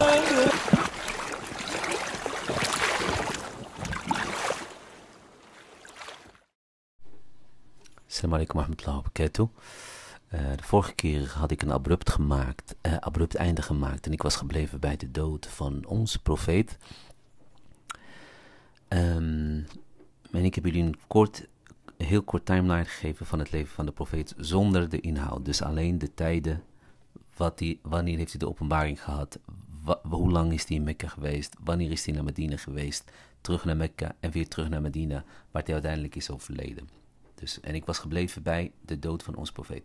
Assalamu alaikum warahmatullahi wabarakatuh. Uh, eh, de vorige keer had ik een abrupt, gemaakt, eh, abrupt einde gemaakt en ik was gebleven bij de dood van onze profeet. Ehm, en ik heb jullie een kort, heel kort timeline gegeven van het leven van de profeet zonder de inhoud. Dus alleen de tijden, wat die, wanneer heeft hij de openbaring gehad, hoe lang is hij in Mekka geweest? Wanneer is hij naar Medina geweest? Terug naar Mekka en weer terug naar Medina, waar hij uiteindelijk is overleden. Dus, en ik was gebleven bij de dood van ons profeet.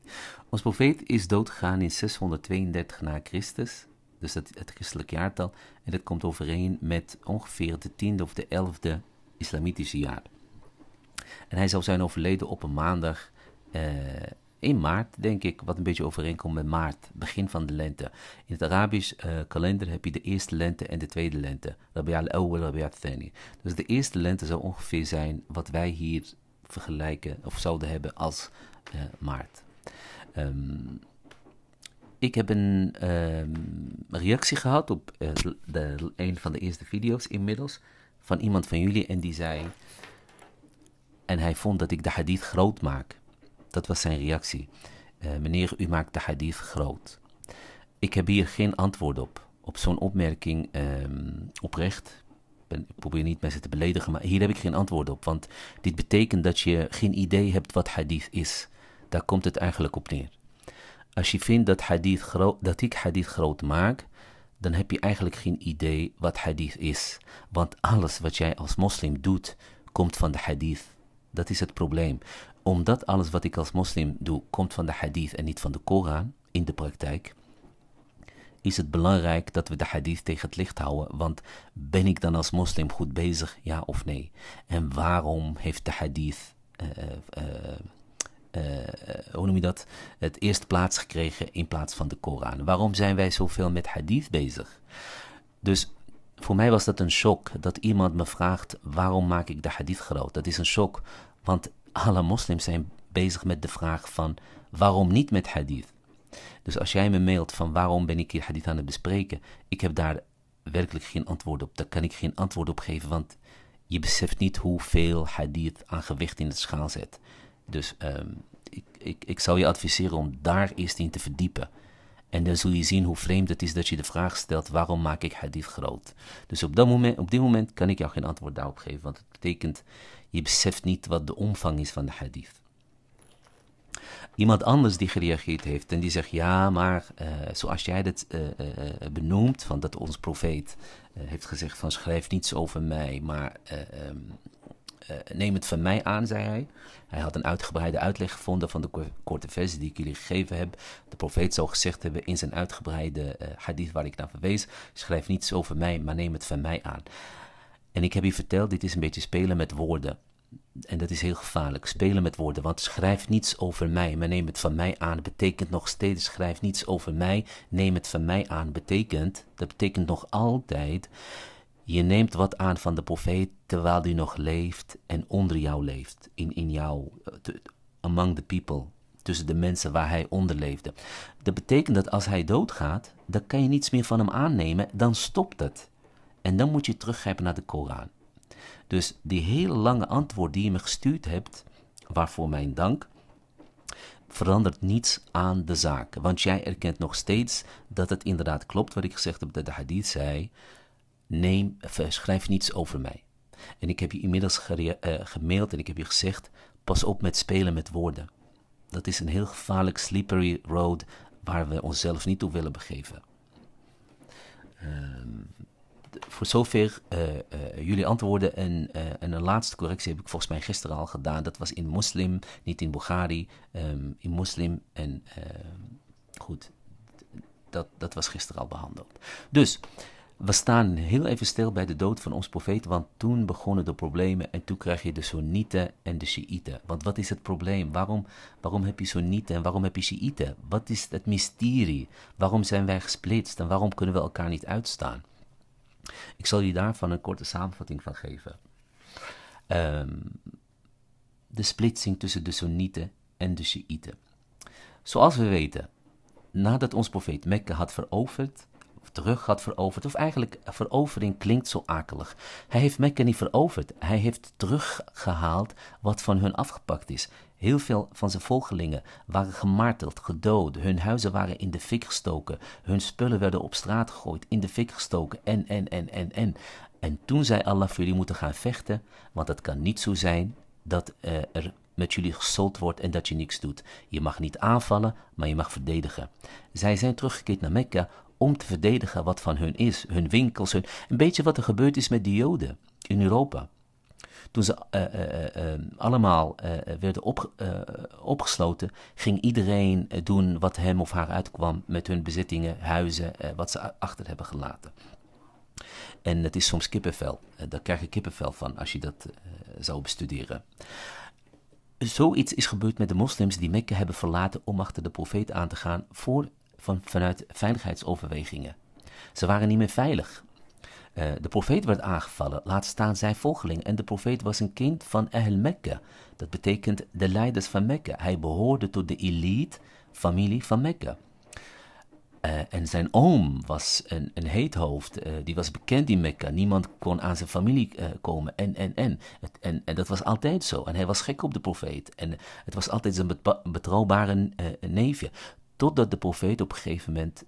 Ons profeet is doodgegaan in 632 na Christus. Dus dat, het christelijk jaartal. En dat komt overeen met ongeveer de 10e of de 11e islamitische jaar. En hij zou zijn overleden op een maandag. Eh, in maart, denk ik, wat een beetje overeenkomt met maart, begin van de lente. In het Arabisch eh, kalender heb je de eerste lente en de tweede lente. Rabi al-Awwal, al-Thani. Dus de eerste lente zou ongeveer zijn wat wij hier vergelijken of zouden hebben als eh, maart. Ehm, ik heb een ehm, reactie gehad op eh, de, een van de eerste video's inmiddels van iemand van jullie en die zei en hij vond dat ik de hadith groot maak. Dat was zijn reactie. Eh, meneer, u maakt de hadith groot. Ik heb hier geen antwoord op, op zo'n opmerking um, oprecht. ik probeer niet mensen te beledigen, maar hier heb ik geen antwoord op. Want dit betekent dat je geen idee hebt wat hadith is. Daar komt het eigenlijk op neer. Als je vindt dat, hadith dat ik hadith groot maak, dan heb je eigenlijk geen idee wat hadith is. Want alles wat jij als moslim doet, komt van de hadith. Dat is het probleem omdat alles wat ik als moslim doe komt van de hadith en niet van de Koran in de praktijk, is het belangrijk dat we de hadith tegen het licht houden. Want ben ik dan als moslim goed bezig, ja of nee? En waarom heeft de hadith, eh, eh, eh, hoe noem je dat, het eerst plaats gekregen in plaats van de Koran? Waarom zijn wij zoveel met hadith bezig? Dus voor mij was dat een shock dat iemand me vraagt: waarom maak ik de hadith groot? Dat is een shock, want alle moslims zijn bezig met de vraag van waarom niet met hadith. Dus als jij me mailt van waarom ben ik hier hadith aan het bespreken, ik heb daar werkelijk geen antwoord op. Daar kan ik geen antwoord op geven, want je beseft niet hoeveel hadith aan gewicht in de schaal zet. Dus ehm, ik, ik, ik zou je adviseren om daar eerst in te verdiepen. En dan zul je zien hoe vreemd het is dat je de vraag stelt: waarom maak ik hadith groot? Dus op, dat moment, op dit moment kan ik jou geen antwoord daarop geven, want het betekent je beseft niet wat de omvang is van de hadith. Iemand anders die gereageerd heeft en die zegt: Ja, maar eh, zoals jij dat uh, benoemt, van dat ons profeet heeft gezegd: van schrijf niets over mij, maar ehm, neem het van mij aan, zei hij. Hij had een uitgebreide uitleg gevonden van de korte versie die ik jullie gegeven heb. De profeet zou gezegd hebben in zijn uitgebreide hadith waar ik naar verwees: schrijf niets over mij, maar neem het van mij aan. En ik heb je verteld, dit is een beetje spelen met woorden. En dat is heel gevaarlijk, spelen met woorden. Want schrijf niets over mij, maar neem het van mij aan. betekent nog steeds, schrijf niets over mij, neem het van mij aan. Betekent, dat betekent nog altijd, je neemt wat aan van de profeet terwijl hij nog leeft en onder jou leeft. In, in jou, eh, among the people, tussen de mensen waar hij onder leefde. Dat betekent dat als hij doodgaat, dan kan je niets meer van hem aannemen, dan stopt het. En dan moet je teruggrijpen naar de Koran. Dus die hele lange antwoord die je me gestuurd hebt, waarvoor mijn dank, verandert niets aan de zaak. Want jij erkent nog steeds dat het inderdaad klopt wat ik gezegd heb, dat de hadith zei, neem, schrijf niets over mij. En ik heb je inmiddels eh, gemaild en ik heb je gezegd, pas op met spelen met woorden. Dat is een heel gevaarlijk slippery road waar we onszelf niet toe willen begeven. Ehm voor zover eh, eh, jullie antwoorden. En, eh, en, een laatste correctie heb ik volgens mij gisteren al gedaan. Dat was in moslim, niet in Bulgari. Ehm, in moslim en ehm, goed, dat, dat was gisteren al behandeld. Dus. We staan heel even stil bij de dood van ons profeet, want toen begonnen de problemen en toen krijg je de Soenieten en de Shiiten. Want wat is het probleem? Waarom, waarom heb je Soenieten en waarom heb je Shiiten? Wat is het mysterie? Waarom zijn wij gesplitst en waarom kunnen we elkaar niet uitstaan? Ik zal je daarvan een korte samenvatting van geven. Ehm, de splitsing tussen de Soenieten en de Shiiten. Zoals we weten, nadat ons profeet Mekka had veroverd, of terug had veroverd, of eigenlijk eh, verovering klinkt zo akelig. Hij heeft Mekka niet veroverd, hij heeft teruggehaald wat van hun afgepakt is. Heel veel van zijn volgelingen waren gemarteld, gedood, hun huizen waren in de fik gestoken, hun spullen werden op straat gegooid, in de fik gestoken en, en, en, en, en. En toen zei Allah voor jullie moeten gaan vechten, want het kan niet zo zijn dat eh, er met jullie gesold wordt en dat je niks doet. Je mag niet aanvallen, maar je mag verdedigen. Zij zijn teruggekeerd naar Mekka om te verdedigen wat van hun is, hun winkels, hun... een beetje wat er gebeurd is met de Joden in Europa. Toen ze eh, eh, eh, ehm, allemaal werden op, opgesloten, ging iedereen doen wat hem of haar uitkwam met hun bezittingen, huizen, wat ze achter hebben gelaten. En het is soms kippenvel. daar krijg je kippenvel van als je dat zou bestuderen. Zoiets is gebeurd met de moslims die Mekka hebben verlaten om achter de profeet aan te gaan voor, van, vanuit veiligheidsoverwegingen. Ze waren niet meer veilig. Eh, de profeet werd aangevallen, laat staan zijn volgeling. En de profeet was een kind van Ahl Mekka. Dat betekent de leiders van Mekka. Hij behoorde tot de elite familie van Mekka. Eh, en zijn oom was een, een heet hoofd, eh, die was bekend in Mekka. Niemand kon aan zijn familie komen en, en, en. Het, en. En dat was altijd zo. En hij was gek op de profeet. En het was altijd zijn betrouwbare neefje. Totdat de profeet op een gegeven moment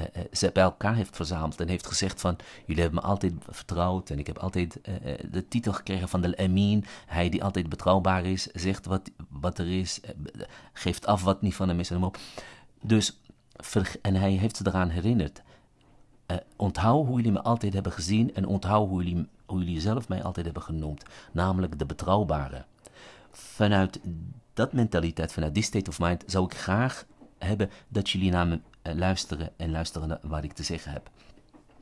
eh, eh, ze bij elkaar heeft verzameld en heeft gezegd van jullie hebben me altijd vertrouwd en ik heb altijd eh, de titel gekregen van de Amin, hij die altijd betrouwbaar is, zegt wat, wat er is, geeft af wat niet van hem is en op. Dus, en hij heeft ze eraan herinnerd. onthoud hoe jullie me altijd hebben gezien en onthoud hoe jullie, hoe jullie zelf mij altijd hebben genoemd, namelijk de betrouwbare. Vanuit dat mentaliteit, vanuit die state of mind, zou ik graag hebben dat jullie naar me, eh, luisteren en luisteren naar wat ik te zeggen heb.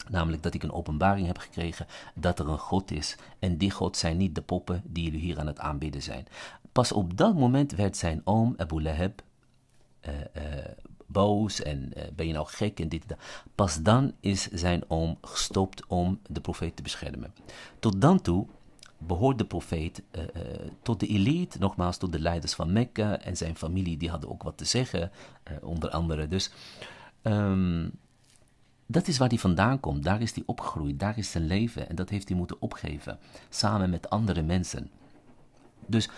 Namelijk dat ik een openbaring heb gekregen dat er een God is. En die God zijn niet de poppen die jullie hier aan het aanbidden zijn. Pas op dat moment werd zijn oom Abu Lahab eh, eh, boos en ben je nou gek en dit en dat. Pas dan is zijn oom gestopt om de profeet te beschermen. Tot dan toe behoort de profeet eh, eh, tot de elite, nogmaals tot de leiders van Mekka en zijn familie, die hadden ook wat te zeggen, eh, onder andere. Dus ehm, dat is waar hij vandaan komt, daar is hij opgegroeid, daar is zijn leven en dat heeft hij moeten opgeven, samen met andere mensen. Dus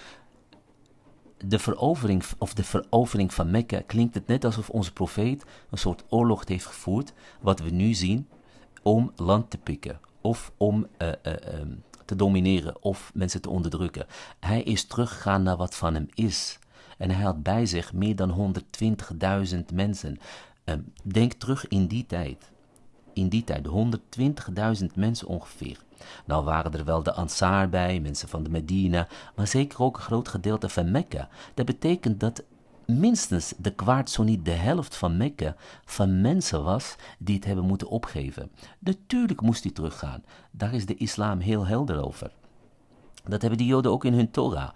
de verovering, of de verovering van Mekka klinkt het net alsof onze profeet een soort oorlog heeft gevoerd, wat we nu zien, om land te pikken of om ehm, te domineren of mensen te onderdrukken. Hij is teruggegaan naar wat van hem is. En hij had bij zich meer dan 120.000 mensen. Ehm, denk terug in die tijd. In die tijd 120.000 mensen ongeveer. Nou waren er wel de Ansar bij, mensen van de Medina, maar zeker ook een groot gedeelte van Mekka. Dat betekent dat minstens de kwart, zo niet de helft van Mekka, van mensen was die het hebben moeten opgeven. Natuurlijk moest hij teruggaan. Daar is de islam heel helder over. Dat hebben de Joden ook in hun Torah.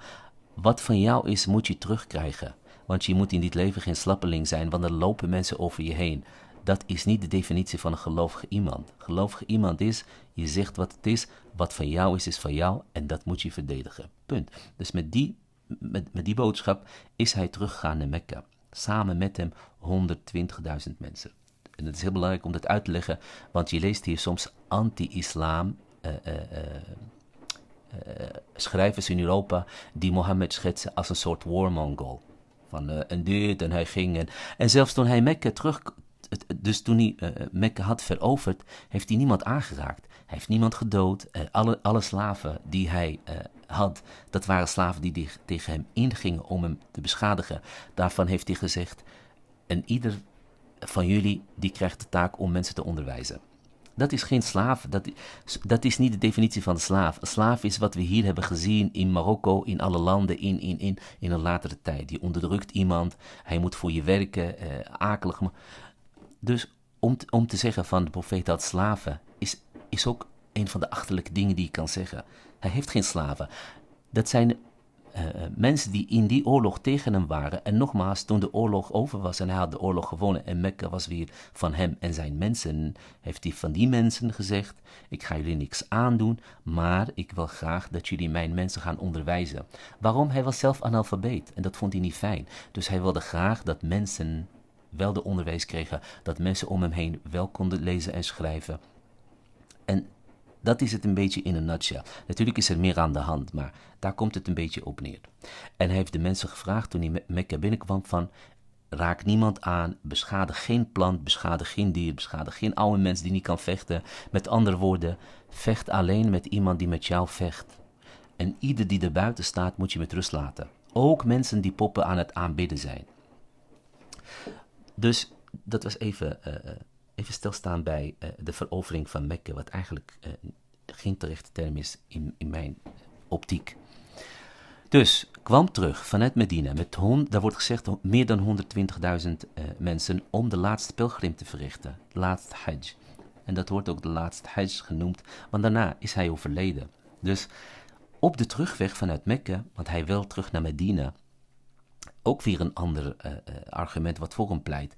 Wat van jou is, moet je terugkrijgen. Want je moet in dit leven geen slappeling zijn, want er lopen mensen over je heen. Dat is niet de definitie van een gelovige iemand. Gelovige iemand is, je zegt wat het is, wat van jou is, is van jou en dat moet je verdedigen. Punt. Dus met die met, die boodschap is hij teruggegaan naar Mekka. Samen met hem 120.000 mensen. En het is heel belangrijk om dat uit te leggen, want je leest hier soms anti-islam eh, eh, eh, schrijvers in Europa die Mohammed schetsen als een soort warmongol. Van en dit en hij ging. En, en zelfs toen hij Mekka terug. Dus toen hij Mekka had veroverd, heeft hij niemand aangeraakt. Hij heeft niemand gedood. Eh, alle, alle slaven die hij eh, had, dat waren slaven die, tegen hem ingingen om hem te beschadigen. Daarvan heeft hij gezegd, en ieder van jullie die krijgt de taak om mensen te onderwijzen. Dat is geen slaaf, dat, dat is niet de definitie van de slaaf. Een slaaf is wat we hier hebben gezien in Marokko, in alle landen, in, in, in, in een latere tijd. Die onderdrukt iemand, hij moet voor je werken, eh, akelig. Dus om, om te zeggen van de profeet had slaven, is, ook een van de achterlijke dingen die ik kan zeggen. Hij heeft geen slaven. Dat zijn eh, eh, mensen die in die oorlog tegen hem waren. En nogmaals, toen de oorlog over was en hij had de oorlog gewonnen en Mekka was weer van hem en zijn mensen, heeft hij van die mensen gezegd: Ik ga jullie niks aandoen, maar ik wil graag dat jullie mijn mensen gaan onderwijzen. Waarom? Hij was zelf analfabeet en dat vond hij niet fijn. Dus hij wilde graag dat mensen wel de onderwijs kregen, dat mensen om hem heen wel konden lezen en schrijven. En dat is het een beetje in een nutshell. Natuurlijk is er meer aan de hand, maar daar komt het een beetje op neer. En hij heeft de mensen gevraagd toen hij Mekka binnenkwam van... Raak niemand aan, beschadig geen plant, beschadig geen dier, beschadig geen oude mens die niet kan vechten. Met andere woorden, vecht alleen met iemand die met jou vecht. En ieder die er buiten staat moet je met rust laten. Ook mensen die poppen aan het aanbidden zijn. Dus dat was even eh, eh, even stilstaan bij eh, de verovering van Mekka, wat eigenlijk eh, geen terechte term is in, in mijn optiek. Dus kwam terug vanuit Medina met, hon, daar wordt gezegd, meer dan 120.000 eh, mensen om de laatste pelgrim te verrichten, de laatste hajj. En dat wordt ook de laatste hajj genoemd, want daarna is hij overleden. Dus op de terugweg vanuit Mekka, want hij wil terug naar Medina, ook weer een ander argument wat voor hem pleit.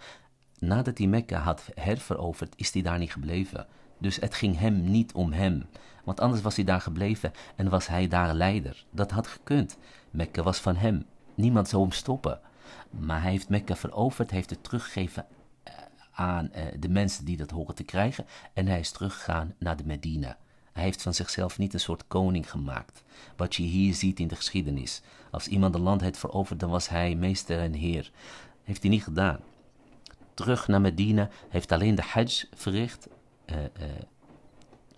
Nadat hij Mekka had herveroverd, is hij daar niet gebleven. Dus het ging hem niet om hem. Want anders was hij daar gebleven en was hij daar leider. Dat had gekund. Mekka was van hem. Niemand zou hem stoppen. Maar hij heeft Mekka veroverd, heeft het teruggegeven eh, aan eh, de mensen die dat horen te krijgen. En hij is teruggegaan naar de Medina. Hij heeft van zichzelf niet een soort koning gemaakt. Wat je hier ziet in de geschiedenis. Als iemand een land heeft veroverd, dan was hij meester en heer. Heeft hij niet gedaan terug naar Medina, heeft alleen de Hajj verricht. Eh, eh,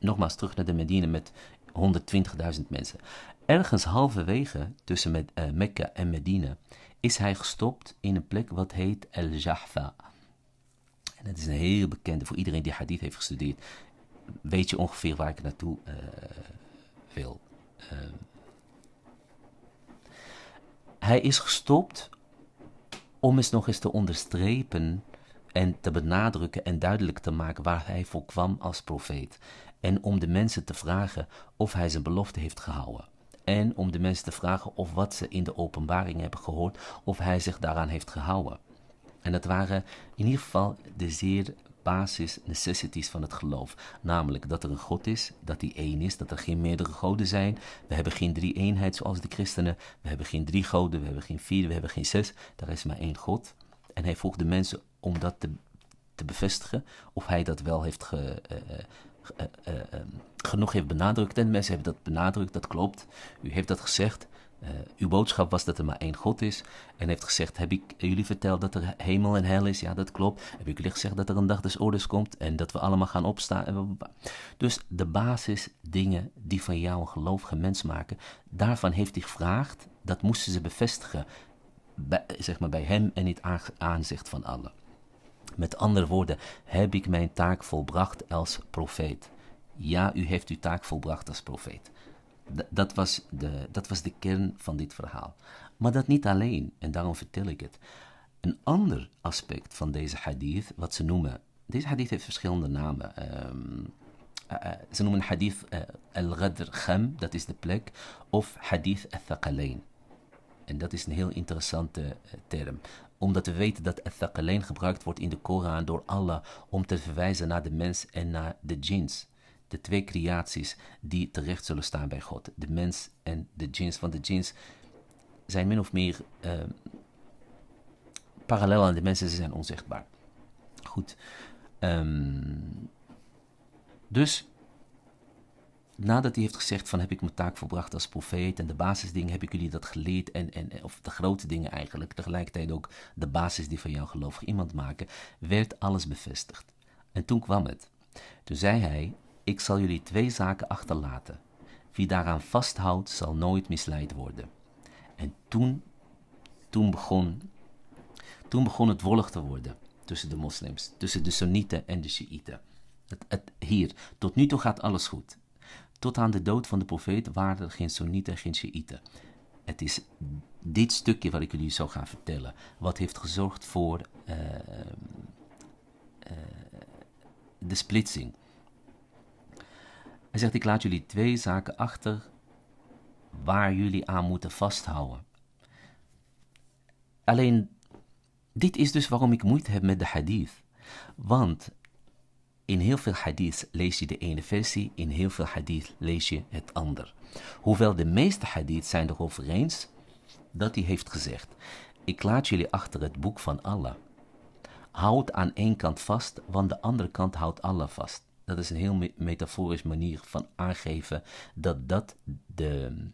nogmaals terug naar de Medina met 120.000 mensen. Ergens halverwege tussen met, uh, eh, Mekka en Medina is hij gestopt in een plek wat heet El-Jahfa. En dat is een heel bekende, voor iedereen die hadith heeft gestudeerd, weet je ongeveer waar ik naartoe wil. Ehm, hij is gestopt om eens nog eens te onderstrepen en te benadrukken en duidelijk te maken waar hij voor kwam als profeet. En om de mensen te vragen of hij zijn belofte heeft gehouden. En om de mensen te vragen of wat ze in de openbaring hebben gehoord, of hij zich daaraan heeft gehouden. En dat waren in ieder geval de zeer basis necessities van het geloof. Namelijk dat er een God is, dat die één is, dat er geen meerdere goden zijn. We hebben geen drie eenheid zoals de christenen. We hebben geen drie goden, we hebben geen vier, we hebben geen zes. Er is maar één God. En hij vroeg de mensen om dat te, bevestigen. Of hij dat wel heeft ge, eh, eh, eh, ehm, genoeg heeft benadrukt. En mensen hebben dat benadrukt, dat klopt. U heeft dat gezegd. uw boodschap was dat er maar één God is. En heeft gezegd: Heb ik jullie verteld dat er hemel en hel is? Ja, dat klopt. Heb ik jullie gezegd dat er een dag des oordeels komt en dat we allemaal gaan opstaan? Dus de basisdingen die van jou een gelovige mens maken, daarvan heeft hij gevraagd. Dat moesten ze bevestigen, bij, zeg maar bij hem en niet aanzicht van Allen. Met andere woorden, heb ik mijn taak volbracht als profeet? Ja, u heeft uw taak volbracht als profeet. dat, was de, dat was de kern van dit verhaal. Maar dat niet alleen, en daarom vertel ik het. Een ander aspect van deze hadith, wat ze noemen. Deze hadith heeft verschillende namen. Ehm, eh, eh, ze noemen hadith eh, al-Ghadr Kham, dat is de plek, of hadith al-Thaqalain. En dat is een heel interessante term omdat we weten dat alleen gebruikt wordt in de Koran door Allah om te verwijzen naar de mens en naar de jins. De twee creaties die terecht zullen staan bij God. De mens en de jins. Want de jins zijn min of meer ehm, parallel aan de mensen. Ze zijn onzichtbaar. Goed. Ehm, dus nadat hij heeft gezegd van heb ik mijn taak volbracht als profeet en de basisdingen heb ik jullie dat geleerd en, en of de grote dingen eigenlijk, tegelijkertijd ook de basis die van jouw geloof iemand maken, werd alles bevestigd. En toen kwam het. Toen zei hij, ik zal jullie twee zaken achterlaten. Wie daaraan vasthoudt zal nooit misleid worden. En toen, toen begon, toen begon het wollig te worden tussen de moslims, tussen de Sunnieten en de Shiiten. het, hier, tot nu toe gaat alles goed. Tot aan de dood van de profeet waren er geen Soenieten en geen Shiiten. Het is dit stukje wat ik jullie zou gaan vertellen, wat heeft gezorgd voor eh, eh, de splitsing. Hij zegt: Ik laat jullie twee zaken achter waar jullie aan moeten vasthouden. Alleen, dit is dus waarom ik moeite heb met de hadith. Want in heel veel hadith lees je de ene versie, in heel veel hadith lees je het ander. Hoewel de meeste hadith zijn erover eens dat hij heeft gezegd: Ik laat jullie achter het boek van Allah. Houd aan één kant vast, want de andere kant houdt Allah vast. Dat is een heel metaforische metaforisch manier van aangeven dat dat de.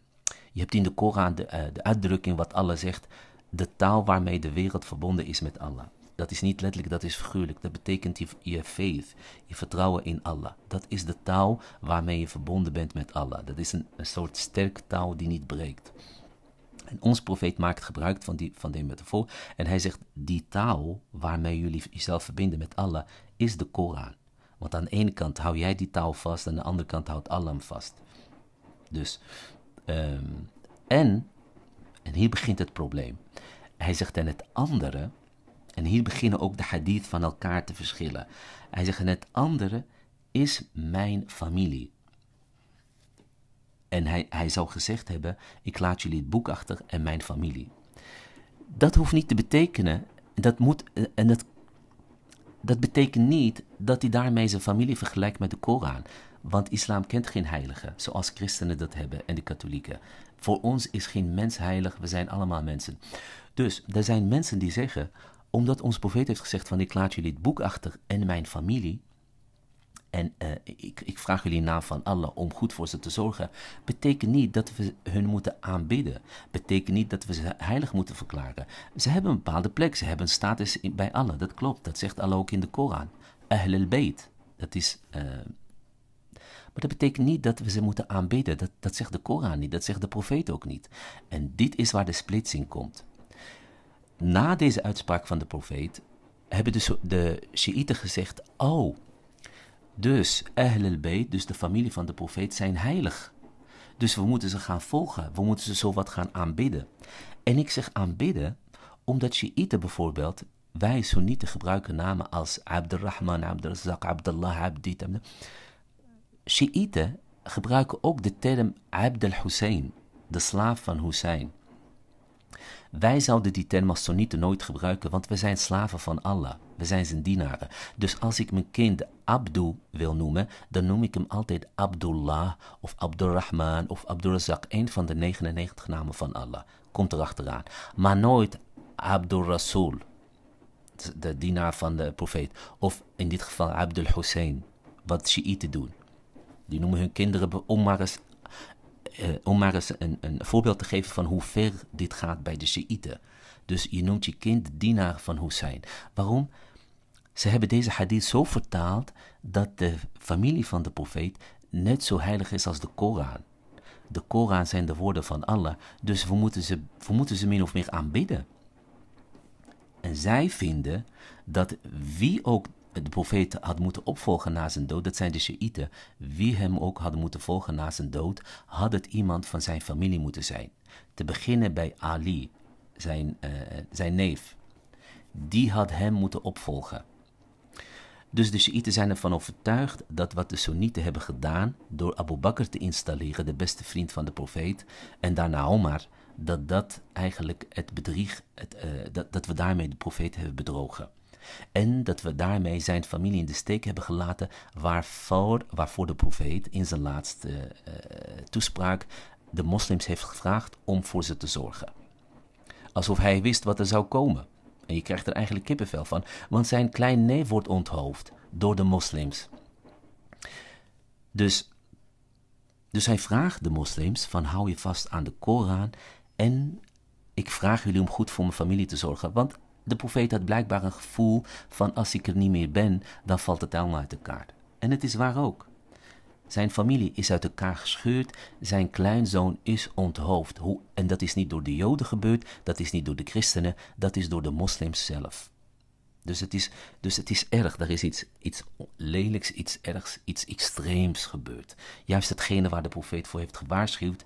Je hebt in de Koran de, eh, de uitdrukking wat Allah zegt: de taal waarmee de wereld verbonden is met Allah. Dat is niet letterlijk, dat is figuurlijk. Dat betekent je, je faith, je vertrouwen in Allah. Dat is de taal waarmee je verbonden bent met Allah. Dat is een, een soort sterke taal die niet breekt. En ons profeet maakt gebruik van die, van die metafoor. En hij zegt, die taal waarmee jullie jezelf verbinden met Allah, is de Koran. Want aan de ene kant hou jij die taal vast, en aan de andere kant houdt Allah hem vast. Dus, ehm, en, en hier begint het probleem. Hij zegt, en het andere en hier beginnen ook de hadith van elkaar te verschillen. Hij zegt, het andere is mijn familie. En hij, hij zou gezegd hebben, ik laat jullie het boek achter en mijn familie. Dat hoeft niet te betekenen, dat moet, eh, en dat, dat betekent niet dat hij daarmee zijn familie vergelijkt met de Koran. Want islam kent geen heiligen, zoals christenen dat hebben en de katholieken. Voor ons is geen mens heilig, we zijn allemaal mensen. Dus er zijn mensen die zeggen, omdat ons profeet heeft gezegd van ik laat jullie het boek achter en mijn familie. En eh, ik, ik, vraag jullie in naam van Allah om goed voor ze te zorgen. Betekent niet dat we hun moeten aanbidden. Betekent niet dat we ze heilig moeten verklaren. Ze hebben een bepaalde plek. Ze hebben een status bij Allah. Dat klopt. Dat zegt Allah ook in de Koran. Ahl al-Bayt. Dat is... Eh, maar dat betekent niet dat we ze moeten aanbidden. Dat, dat zegt de Koran niet, dat zegt de profeet ook niet. En dit is waar de splitsing komt. Na deze uitspraak van de profeet hebben dus de Shiiten gezegd: Oh, dus Ahl al-Bayt, dus de familie van de profeet, zijn heilig. Dus we moeten ze gaan volgen, we moeten ze zowat gaan aanbidden. En ik zeg aanbidden omdat Shiiten bijvoorbeeld, wij Sunnieten gebruiken namen als Abdurrahman, Abdurazak, Abdullah, Abdit. Shiiten gebruiken ook de term Abdul hussein de slaaf van Hussein. Wij zouden die term Masonieten nooit gebruiken, want we zijn slaven van Allah. We zijn zijn dienaren. Dus als ik mijn kind Abdu wil noemen, dan noem ik hem altijd Abdullah of Abdurrahman of Abdurrazak. Een van de 99 namen van Allah. Komt erachteraan. Maar nooit Abdurrasul, de dienaar van de profeet. Of in dit geval Abdul Hussein, wat Shiiten doen. Die noemen hun kinderen om maar eens eh, om maar eens een, een, voorbeeld te geven van hoe ver dit gaat bij de Shiiten. Dus je noemt je kind dienaar van Hussein. Waarom? Ze hebben deze hadith zo vertaald dat de familie van de profeet net zo heilig is als de Koran. De Koran zijn de woorden van Allah, dus we moeten ze, we moeten ze min of meer aanbidden. En zij vinden dat wie ook de profeet had moeten opvolgen na zijn dood, dat zijn de Shiiten. Wie hem ook hadden moeten volgen na zijn dood, had het iemand van zijn familie moeten zijn. Te beginnen bij Ali, zijn, eh, zijn neef. Die had hem moeten opvolgen. Dus de Shiiten zijn ervan overtuigd dat wat de Soenieten hebben gedaan door Abu Bakr te installeren, de beste vriend van de profeet, en daarna Omar, dat dat eigenlijk het bedrieg, het, eh, dat, dat we daarmee de profeet hebben bedrogen en dat we daarmee zijn familie in de steek hebben gelaten waarvoor, waarvoor de profeet in zijn laatste eh, toespraak de moslims heeft gevraagd om voor ze te zorgen. Alsof hij wist wat er zou komen. En je krijgt er eigenlijk kippenvel van, want zijn klein neef wordt onthoofd door de moslims. Dus, dus hij vraagt de moslims van hou je vast aan de Koran en ik vraag jullie om goed voor mijn familie te zorgen, want de profeet had blijkbaar een gevoel van als ik er niet meer ben, dan valt het allemaal uit elkaar. En het is waar ook. Zijn familie is uit elkaar gescheurd, zijn kleinzoon is onthoofd. Hoe, en dat is niet door de Joden gebeurd, dat is niet door de christenen, dat is door de moslims zelf. Dus het is, dus het is erg, er is iets, iets lelijks, iets ergs, iets extreems gebeurd. Juist hetgene waar de profeet voor heeft gewaarschuwd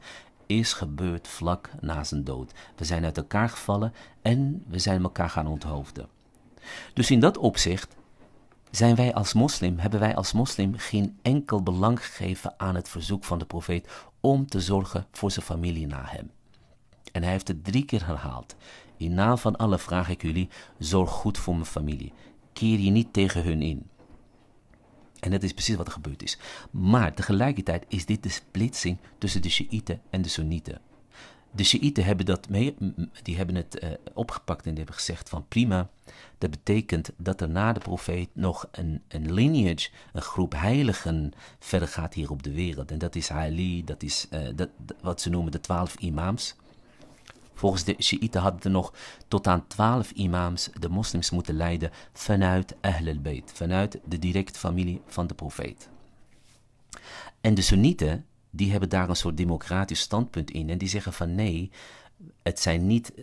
is gebeurd vlak na zijn dood. We zijn uit elkaar gevallen en we zijn elkaar gaan onthoofden. Dus in dat opzicht zijn wij als moslim, hebben wij als moslim geen enkel belang gegeven aan het verzoek van de profeet om te zorgen voor zijn familie na hem. En hij heeft het drie keer herhaald. In naam van Allah vraag ik jullie, zorg goed voor mijn familie. Keer je niet tegen hun in. En dat is precies wat er gebeurd is. Maar tegelijkertijd is dit de splitsing tussen de Shiiten en de Soenieten. De Shiiten hebben, dat die hebben het eh, opgepakt en die hebben gezegd van prima, dat betekent dat er na de profeet nog een, een lineage, een groep heiligen verder gaat hier op de wereld. En dat is Ali, dat is eh, dat, wat ze noemen de twaalf imams. Volgens de Shiiten hadden er nog tot aan twaalf imams de moslims moeten leiden vanuit Ahl al-Bayt, vanuit de directe familie van de profeet. En de Sunnieten, die hebben daar een soort democratisch standpunt in en die zeggen van nee, het, zijn niet,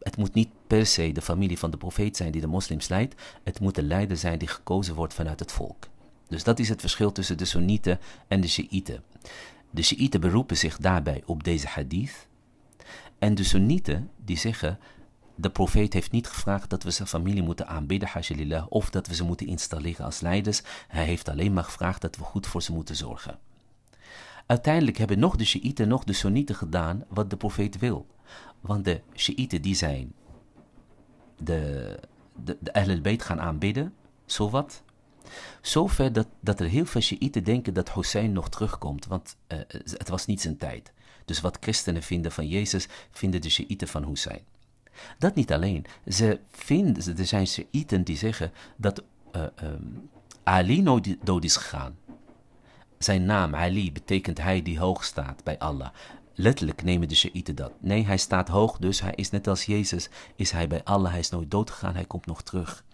het moet niet per se de familie van de profeet zijn die de moslims leidt, het moet de leider zijn die gekozen wordt vanuit het volk. Dus dat is het verschil tussen de Sunnieten en de Shiiten. De Shiiten beroepen zich daarbij op deze hadith en de sunnieten die zeggen, de profeet heeft niet gevraagd dat we zijn familie moeten aanbidden, hasjelillah, of dat we ze moeten installeren als leiders. Hij heeft alleen maar gevraagd dat we goed voor ze moeten zorgen. Uiteindelijk hebben nog de Shiiten, nog de sunnieten gedaan wat de profeet wil. Want de Shiiten die zijn de, de, de Ahlul Bayt gaan aanbidden, zowat. Zover dat, dat er heel veel Shiiten denken dat Hussein nog terugkomt, want eh, het was niet zijn tijd. Dus wat christenen vinden van Jezus, vinden de Shiiten van Hussein. Dat niet alleen. Ze vinden, er zijn Shiiten die zeggen dat eh, ehm, Ali nooit Ali dood is gegaan. Zijn naam Ali betekent hij die hoog staat bij Allah. Letterlijk nemen de Shiiten dat. Nee, hij staat hoog, dus hij is net als Jezus, is hij bij Allah, hij is nooit dood gegaan, hij komt nog terug.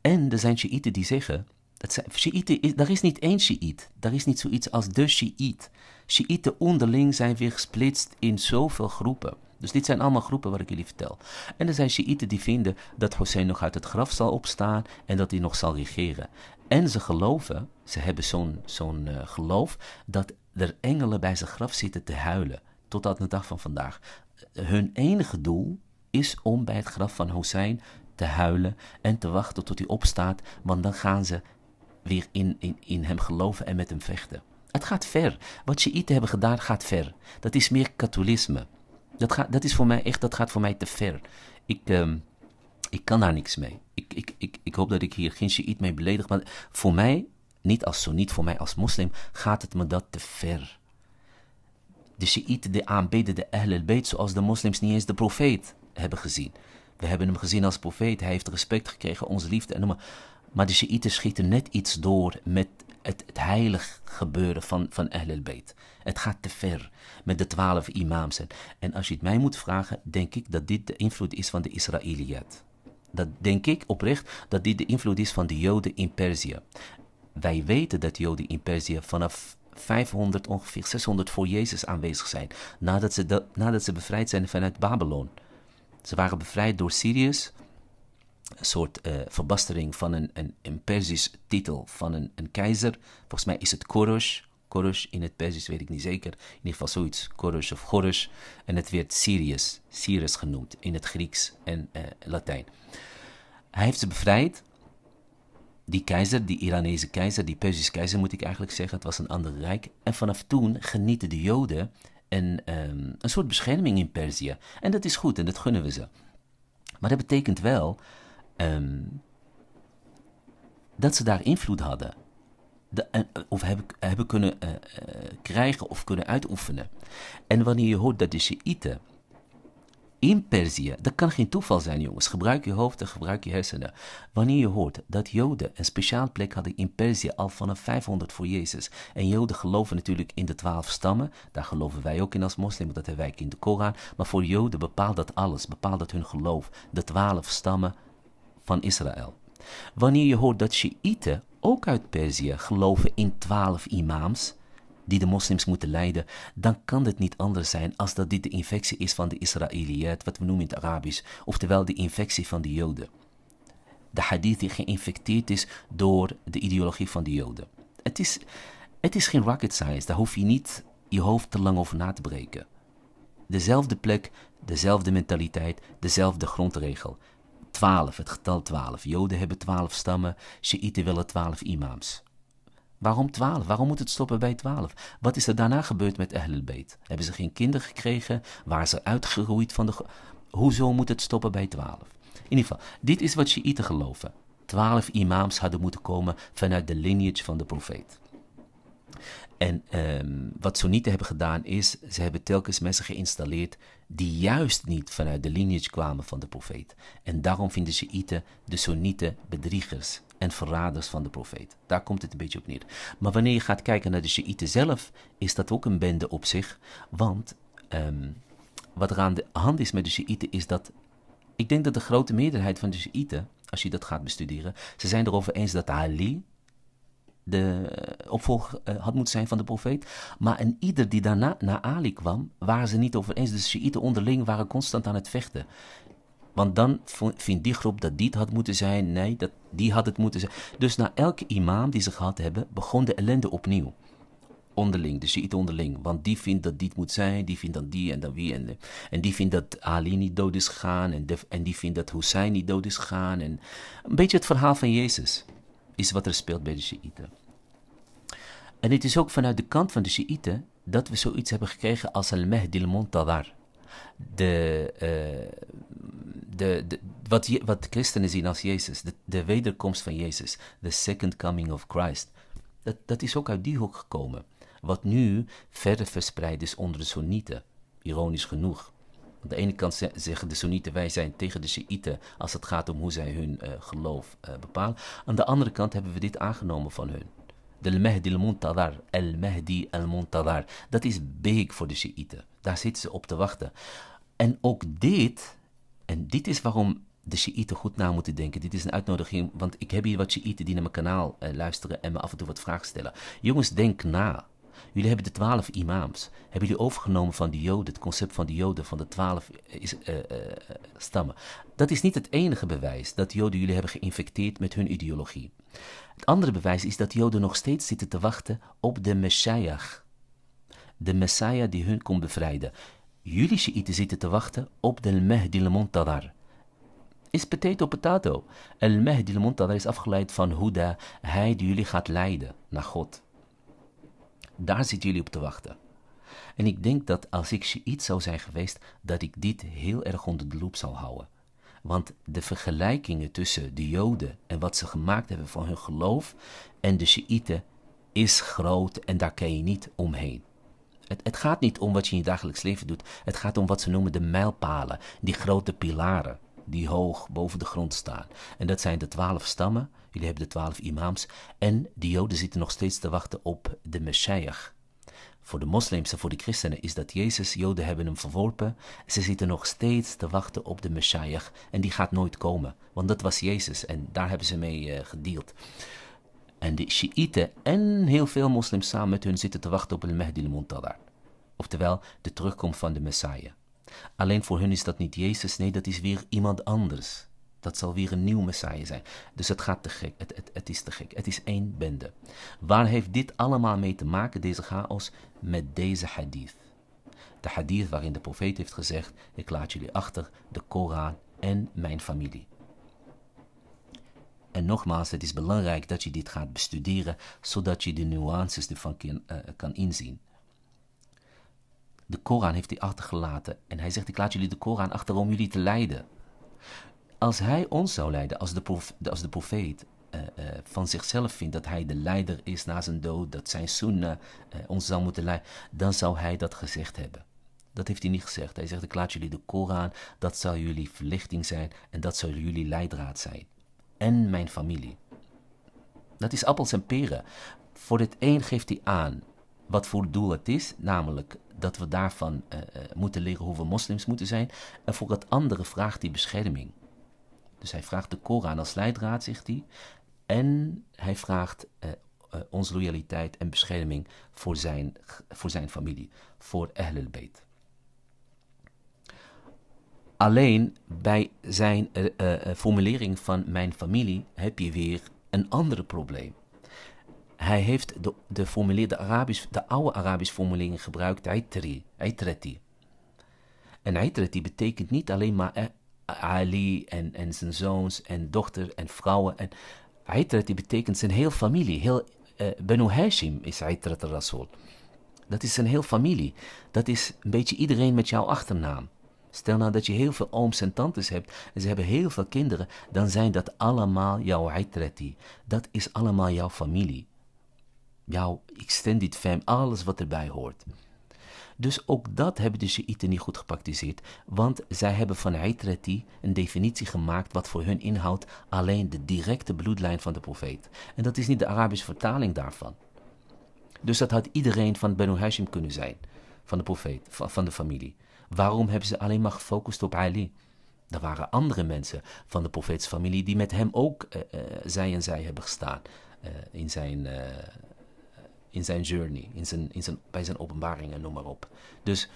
En er zijn Shiiten die zeggen, dat zijn, daar is niet één Shiit, daar is niet zoiets als de Shiit. Shiiten onderling zijn weer gesplitst in zoveel groepen. Dus dit zijn allemaal groepen wat ik jullie vertel. En er zijn Shiiten die vinden dat Hussein nog uit het graf zal opstaan en dat hij nog zal regeren. En ze geloven, ze hebben zo'n zo'n eh, geloof, dat er engelen bij zijn graf zitten te huilen. Tot aan de dag van vandaag. Hun enige doel is om bij het graf van Hussein te huilen en te wachten tot hij opstaat, want dan gaan ze weer in, in, in hem geloven en met hem vechten. Het gaat ver. Wat Shiiten hebben gedaan gaat ver. Dat is meer katholisme. Dat, gaat, dat is voor mij echt, dat gaat voor mij te ver. Ik, ehm, ik kan daar niks mee. Ik, ik, ik, ik hoop dat ik hier geen Shiit mee beledig. Maar voor mij, niet als niet voor mij als moslim, gaat het me dat te ver. De Shiiten die aanbeden de Ahlul bayt zoals de moslims niet eens de profeet hebben gezien. We hebben hem gezien als profeet, hij heeft respect gekregen, onze liefde en noem maar. Maar de Shiiten schieten net iets door met het, het heilig gebeuren van, van Ahlul Bayt. Het gaat te ver met de twaalf imams. En als je het mij moet vragen, denk ik dat dit de invloed is van de Israëliët. Dat denk ik oprecht dat dit de invloed is van de Joden in Perzië. Wij weten dat Joden in Perzië vanaf 500, ongeveer 600 voor Jezus aanwezig zijn. Nadat ze, nadat ze bevrijd zijn vanuit Babylon. Ze waren bevrijd door Sirius een soort eh, verbastering van een, een, een, Persisch titel van een, een, keizer. Volgens mij is het Korosh. Korosh in het Persisch weet ik niet zeker. In ieder geval zoiets, Korosh of Korosh En het werd Sirius, Sirius genoemd in het Grieks en eh, Latijn. Hij heeft ze bevrijd. Die keizer, die Iranese keizer, die Persische keizer moet ik eigenlijk zeggen, het was een ander rijk. En vanaf toen genieten de Joden een, ehm, een soort bescherming in Perzië. En dat is goed en dat gunnen we ze. Maar dat betekent wel Ehm, dat ze daar invloed hadden. Eh, eh, of hebben, hebben kunnen eh, krijgen of kunnen uitoefenen. En wanneer je hoort dat de Shiiten in Perzië, dat kan geen toeval zijn jongens, gebruik je hoofd en gebruik je hersenen. Wanneer je hoort dat Joden een speciaal plek hadden in Perzië al vanaf 500 voor Jezus. En Joden geloven natuurlijk in de twaalf stammen, daar geloven wij ook in als moslim, dat hebben wij in de Koran. Maar voor Joden bepaalt dat alles, bepaalt dat hun geloof, de twaalf stammen, van Israël. Wanneer je hoort dat Shiiten, ook uit Perzië, geloven in twaalf imams die de moslims moeten leiden, dan kan het niet anders zijn als dat dit de infectie is van de Israëliët, wat we noemen in het Arabisch, oftewel de infectie van de Joden. De hadith die geïnfecteerd is door de ideologie van de Joden. Het is, het is geen rocket science, daar hoef je niet je hoofd te lang over na te breken. Dezelfde plek, dezelfde mentaliteit, dezelfde grondregel. 12, het getal 12. Joden hebben 12 stammen, Shiiten willen 12 imams. Waarom 12? Waarom moet het stoppen bij 12? Wat is er daarna gebeurd met Ahlul Beit? Hebben ze geen kinderen gekregen? Waren ze uitgeroeid van de. Hoezo moet het stoppen bij 12? In ieder geval, dit is wat Shiiten geloven. 12 imams hadden moeten komen vanuit de lineage van de profeet. En um, wat Soenieten hebben gedaan is, ze hebben telkens mensen geïnstalleerd die juist niet vanuit de lineage kwamen van de profeet. En daarom vinden Shiiten de Soenieten bedriegers en verraders van de profeet. Daar komt het een beetje op neer. Maar wanneer je gaat kijken naar de Shiiten zelf, is dat ook een bende op zich. Want ehm, wat er aan de hand is met de Shiiten is dat, ik denk dat de grote meerderheid van de Shiiten, als je dat gaat bestuderen, ze zijn erover eens dat Ali, de opvolger eh, had moeten zijn van de profeet. Maar een ieder die daarna naar Ali kwam, waren ze niet over eens. De Shiiten onderling waren constant aan het vechten. Want dan vindt die groep dat dit had moeten zijn. Nee, dat die had het moeten zijn. Dus na elke imam die ze gehad hebben, begon de ellende opnieuw. Onderling, de Shiiten onderling. Want die vindt dat dit moet zijn, die vindt dan die en dan wie. En, en die vindt dat Ali niet dood is gegaan. En, en die vindt dat Hussein niet dood is gegaan. En een beetje het verhaal van Jezus is wat er speelt bij de Shiiten. En het is ook vanuit de kant van de Shiiten dat we zoiets hebben gekregen als al-Mahdi al-Muntadar. Eh, de, de, wat, wat de christenen zien als Jezus, de, wederkomst van Jezus, the second coming of Christ. Dat, dat is ook uit die hoek gekomen. Wat nu verder verspreid is onder de Soenieten, ironisch genoeg. Aan de ene kant zeggen de Soenieten wij zijn tegen de Shiiten als het gaat om hoe zij hun eh, geloof eh, bepalen. Aan de andere kant hebben we dit aangenomen van hun. De Mahdi al-Muntadar, al-Mahdi al-Muntadar. Dat is big voor de Shiiten. Daar zitten ze op te wachten. En ook dit, en dit is waarom de Shiiten goed na moeten denken. Dit is een uitnodiging, want ik heb hier wat Shiiten die naar mijn kanaal eh, luisteren en me af en toe wat vragen stellen. Jongens, denk na. Jullie hebben de twaalf imams. Hebben jullie overgenomen van de joden, het concept van de joden, van de twaalf eh, eh, eh, stammen. Dat is niet het enige bewijs dat joden jullie hebben geïnfecteerd met hun ideologie. Het andere bewijs is dat joden nog steeds zitten te wachten op de Messiah. De Messiah die hun komt bevrijden. Jullie Shiiten zitten te wachten op de Mehdi al-Muntadar is potato potato. El Mahdi al-Muntadar is afgeleid van Huda, hij die jullie gaat leiden naar God. Daar zitten jullie op te wachten. En ik denk dat als ik iets zou zijn geweest, dat ik dit heel erg onder de loep zou houden. Want de vergelijkingen tussen de Joden en wat ze gemaakt hebben van hun geloof en de Shiiten is groot en daar kan je niet omheen. Het, het gaat niet om wat je in je dagelijks leven doet, het gaat om wat ze noemen de mijlpalen, die grote pilaren die hoog boven de grond staan. En dat zijn de twaalf stammen, jullie hebben de twaalf imams. En die Joden zitten nog steeds te wachten op de Messiah. Voor de moslims en voor de christenen is dat Jezus, Joden hebben hem verworpen. Ze zitten nog steeds te wachten op de Messiah. En die gaat nooit komen, want dat was Jezus en daar hebben ze mee eh, gedeeld. En de Shiiten en heel veel moslims samen met hun zitten te wachten op de Mahdi al-Muntadar. Oftewel, de terugkomst van de Messiah. Alleen voor hun is dat niet Jezus, nee, dat is weer iemand anders. Dat zal weer een nieuw Messiah zijn. Dus het gaat te gek. Het, het, is te gek. Het is één bende. Waar heeft dit allemaal mee te maken, deze chaos? Met deze hadith. De hadith waarin de profeet heeft gezegd: Ik laat jullie achter, de Koran en mijn familie. En nogmaals, het is belangrijk dat je dit gaat bestuderen, zodat je de nuances ervan kan eh, inzien. De Koran heeft hij achtergelaten. En hij zegt: Ik laat jullie de Koran achter om jullie te leiden. Als hij ons zou leiden, als de, als de profeet eh, eh, van zichzelf vindt dat hij de leider is na zijn dood, dat zijn sunnah eh, ons zou moeten leiden, dan zou hij dat gezegd hebben. Dat heeft hij niet gezegd. Hij zegt: Ik laat jullie de Koran, dat zal jullie verlichting zijn en dat zal jullie leidraad zijn. En mijn familie. Dat is appels en peren. Voor dit een geeft hij aan wat voor doel het is, namelijk dat we daarvan eh, eh, moeten leren hoe we moslims moeten zijn. En voor het andere vraagt hij bescherming. Dus hij vraagt de Koran als leidraad, zegt hij. En hij vraagt eh, onze loyaliteit en bescherming voor zijn, voor zijn familie, voor Ahlul Bayt. Alleen bij zijn formulering van mijn familie heb je weer een ander probleem hij heeft de, de, de, Arabisch, de oude Arabische formulering gebruikt, Aitri, Aitreti. En Aitreti betekent niet alleen maar eh, Ali en, en zijn zoons en dochter en vrouwen. En Aitreti betekent zijn hele familie. Heel, eh, Benu Hashim is Aitrat Dat is zijn heel familie. Dat is een beetje iedereen met jouw achternaam. Stel nou dat je heel veel ooms en tantes hebt en ze hebben heel veel kinderen, dan zijn dat allemaal jouw Aitreti. Dat is allemaal jouw familie jouw extended fam, alles wat erbij hoort. Dus ook dat hebben de Shiiten niet goed gepraktiseerd, want zij hebben van Aitrati een definitie gemaakt wat voor hun inhoudt alleen de directe bloedlijn van de profeet. En dat is niet de Arabische vertaling daarvan. Dus dat had iedereen van Benu Hashim kunnen zijn, van de profeet, van de familie. Waarom hebben ze alleen maar gefocust op Ali? Er waren andere mensen van de profeetsfamilie die met hem ook eh, eh, zij en zij hebben gestaan eh, in zijn in zijn journey, in zijn, in zijn, bij zijn openbaringen, noem maar op. Dus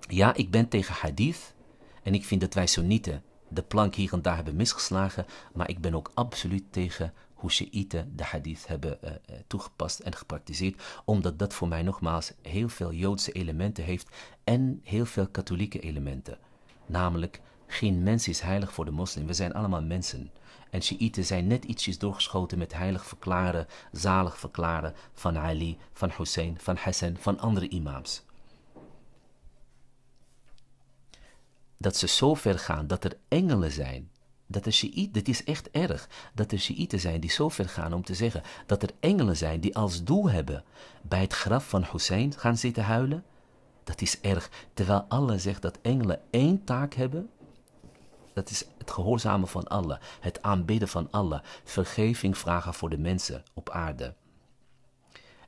ja, ik ben tegen hadith en ik vind dat wij Sunnieten de plank hier en daar hebben misgeslagen, maar ik ben ook absoluut tegen hoe Shiiten de hadith hebben eh, eh, toegepast en gepraktiseerd, omdat dat voor mij nogmaals heel veel Joodse elementen heeft en heel veel katholieke elementen. Namelijk, geen mens is heilig voor de moslim, we zijn allemaal mensen. En Shiiten zijn net ietsjes doorgeschoten met heilig verklaren, zalig verklaren van Ali, van Hussein, van Hassan, van andere imams. Dat ze zo ver gaan dat er engelen zijn dat de Shiiten, dit is echt erg, dat er Shiiten zijn die zo ver gaan om te zeggen dat er engelen zijn die als doel hebben bij het graf van Hussein gaan zitten huilen. Dat is erg. Terwijl Allah zegt dat engelen één taak hebben, dat is het gehoorzamen van Allah, het aanbidden van Allah, vergeving vragen voor de mensen op aarde.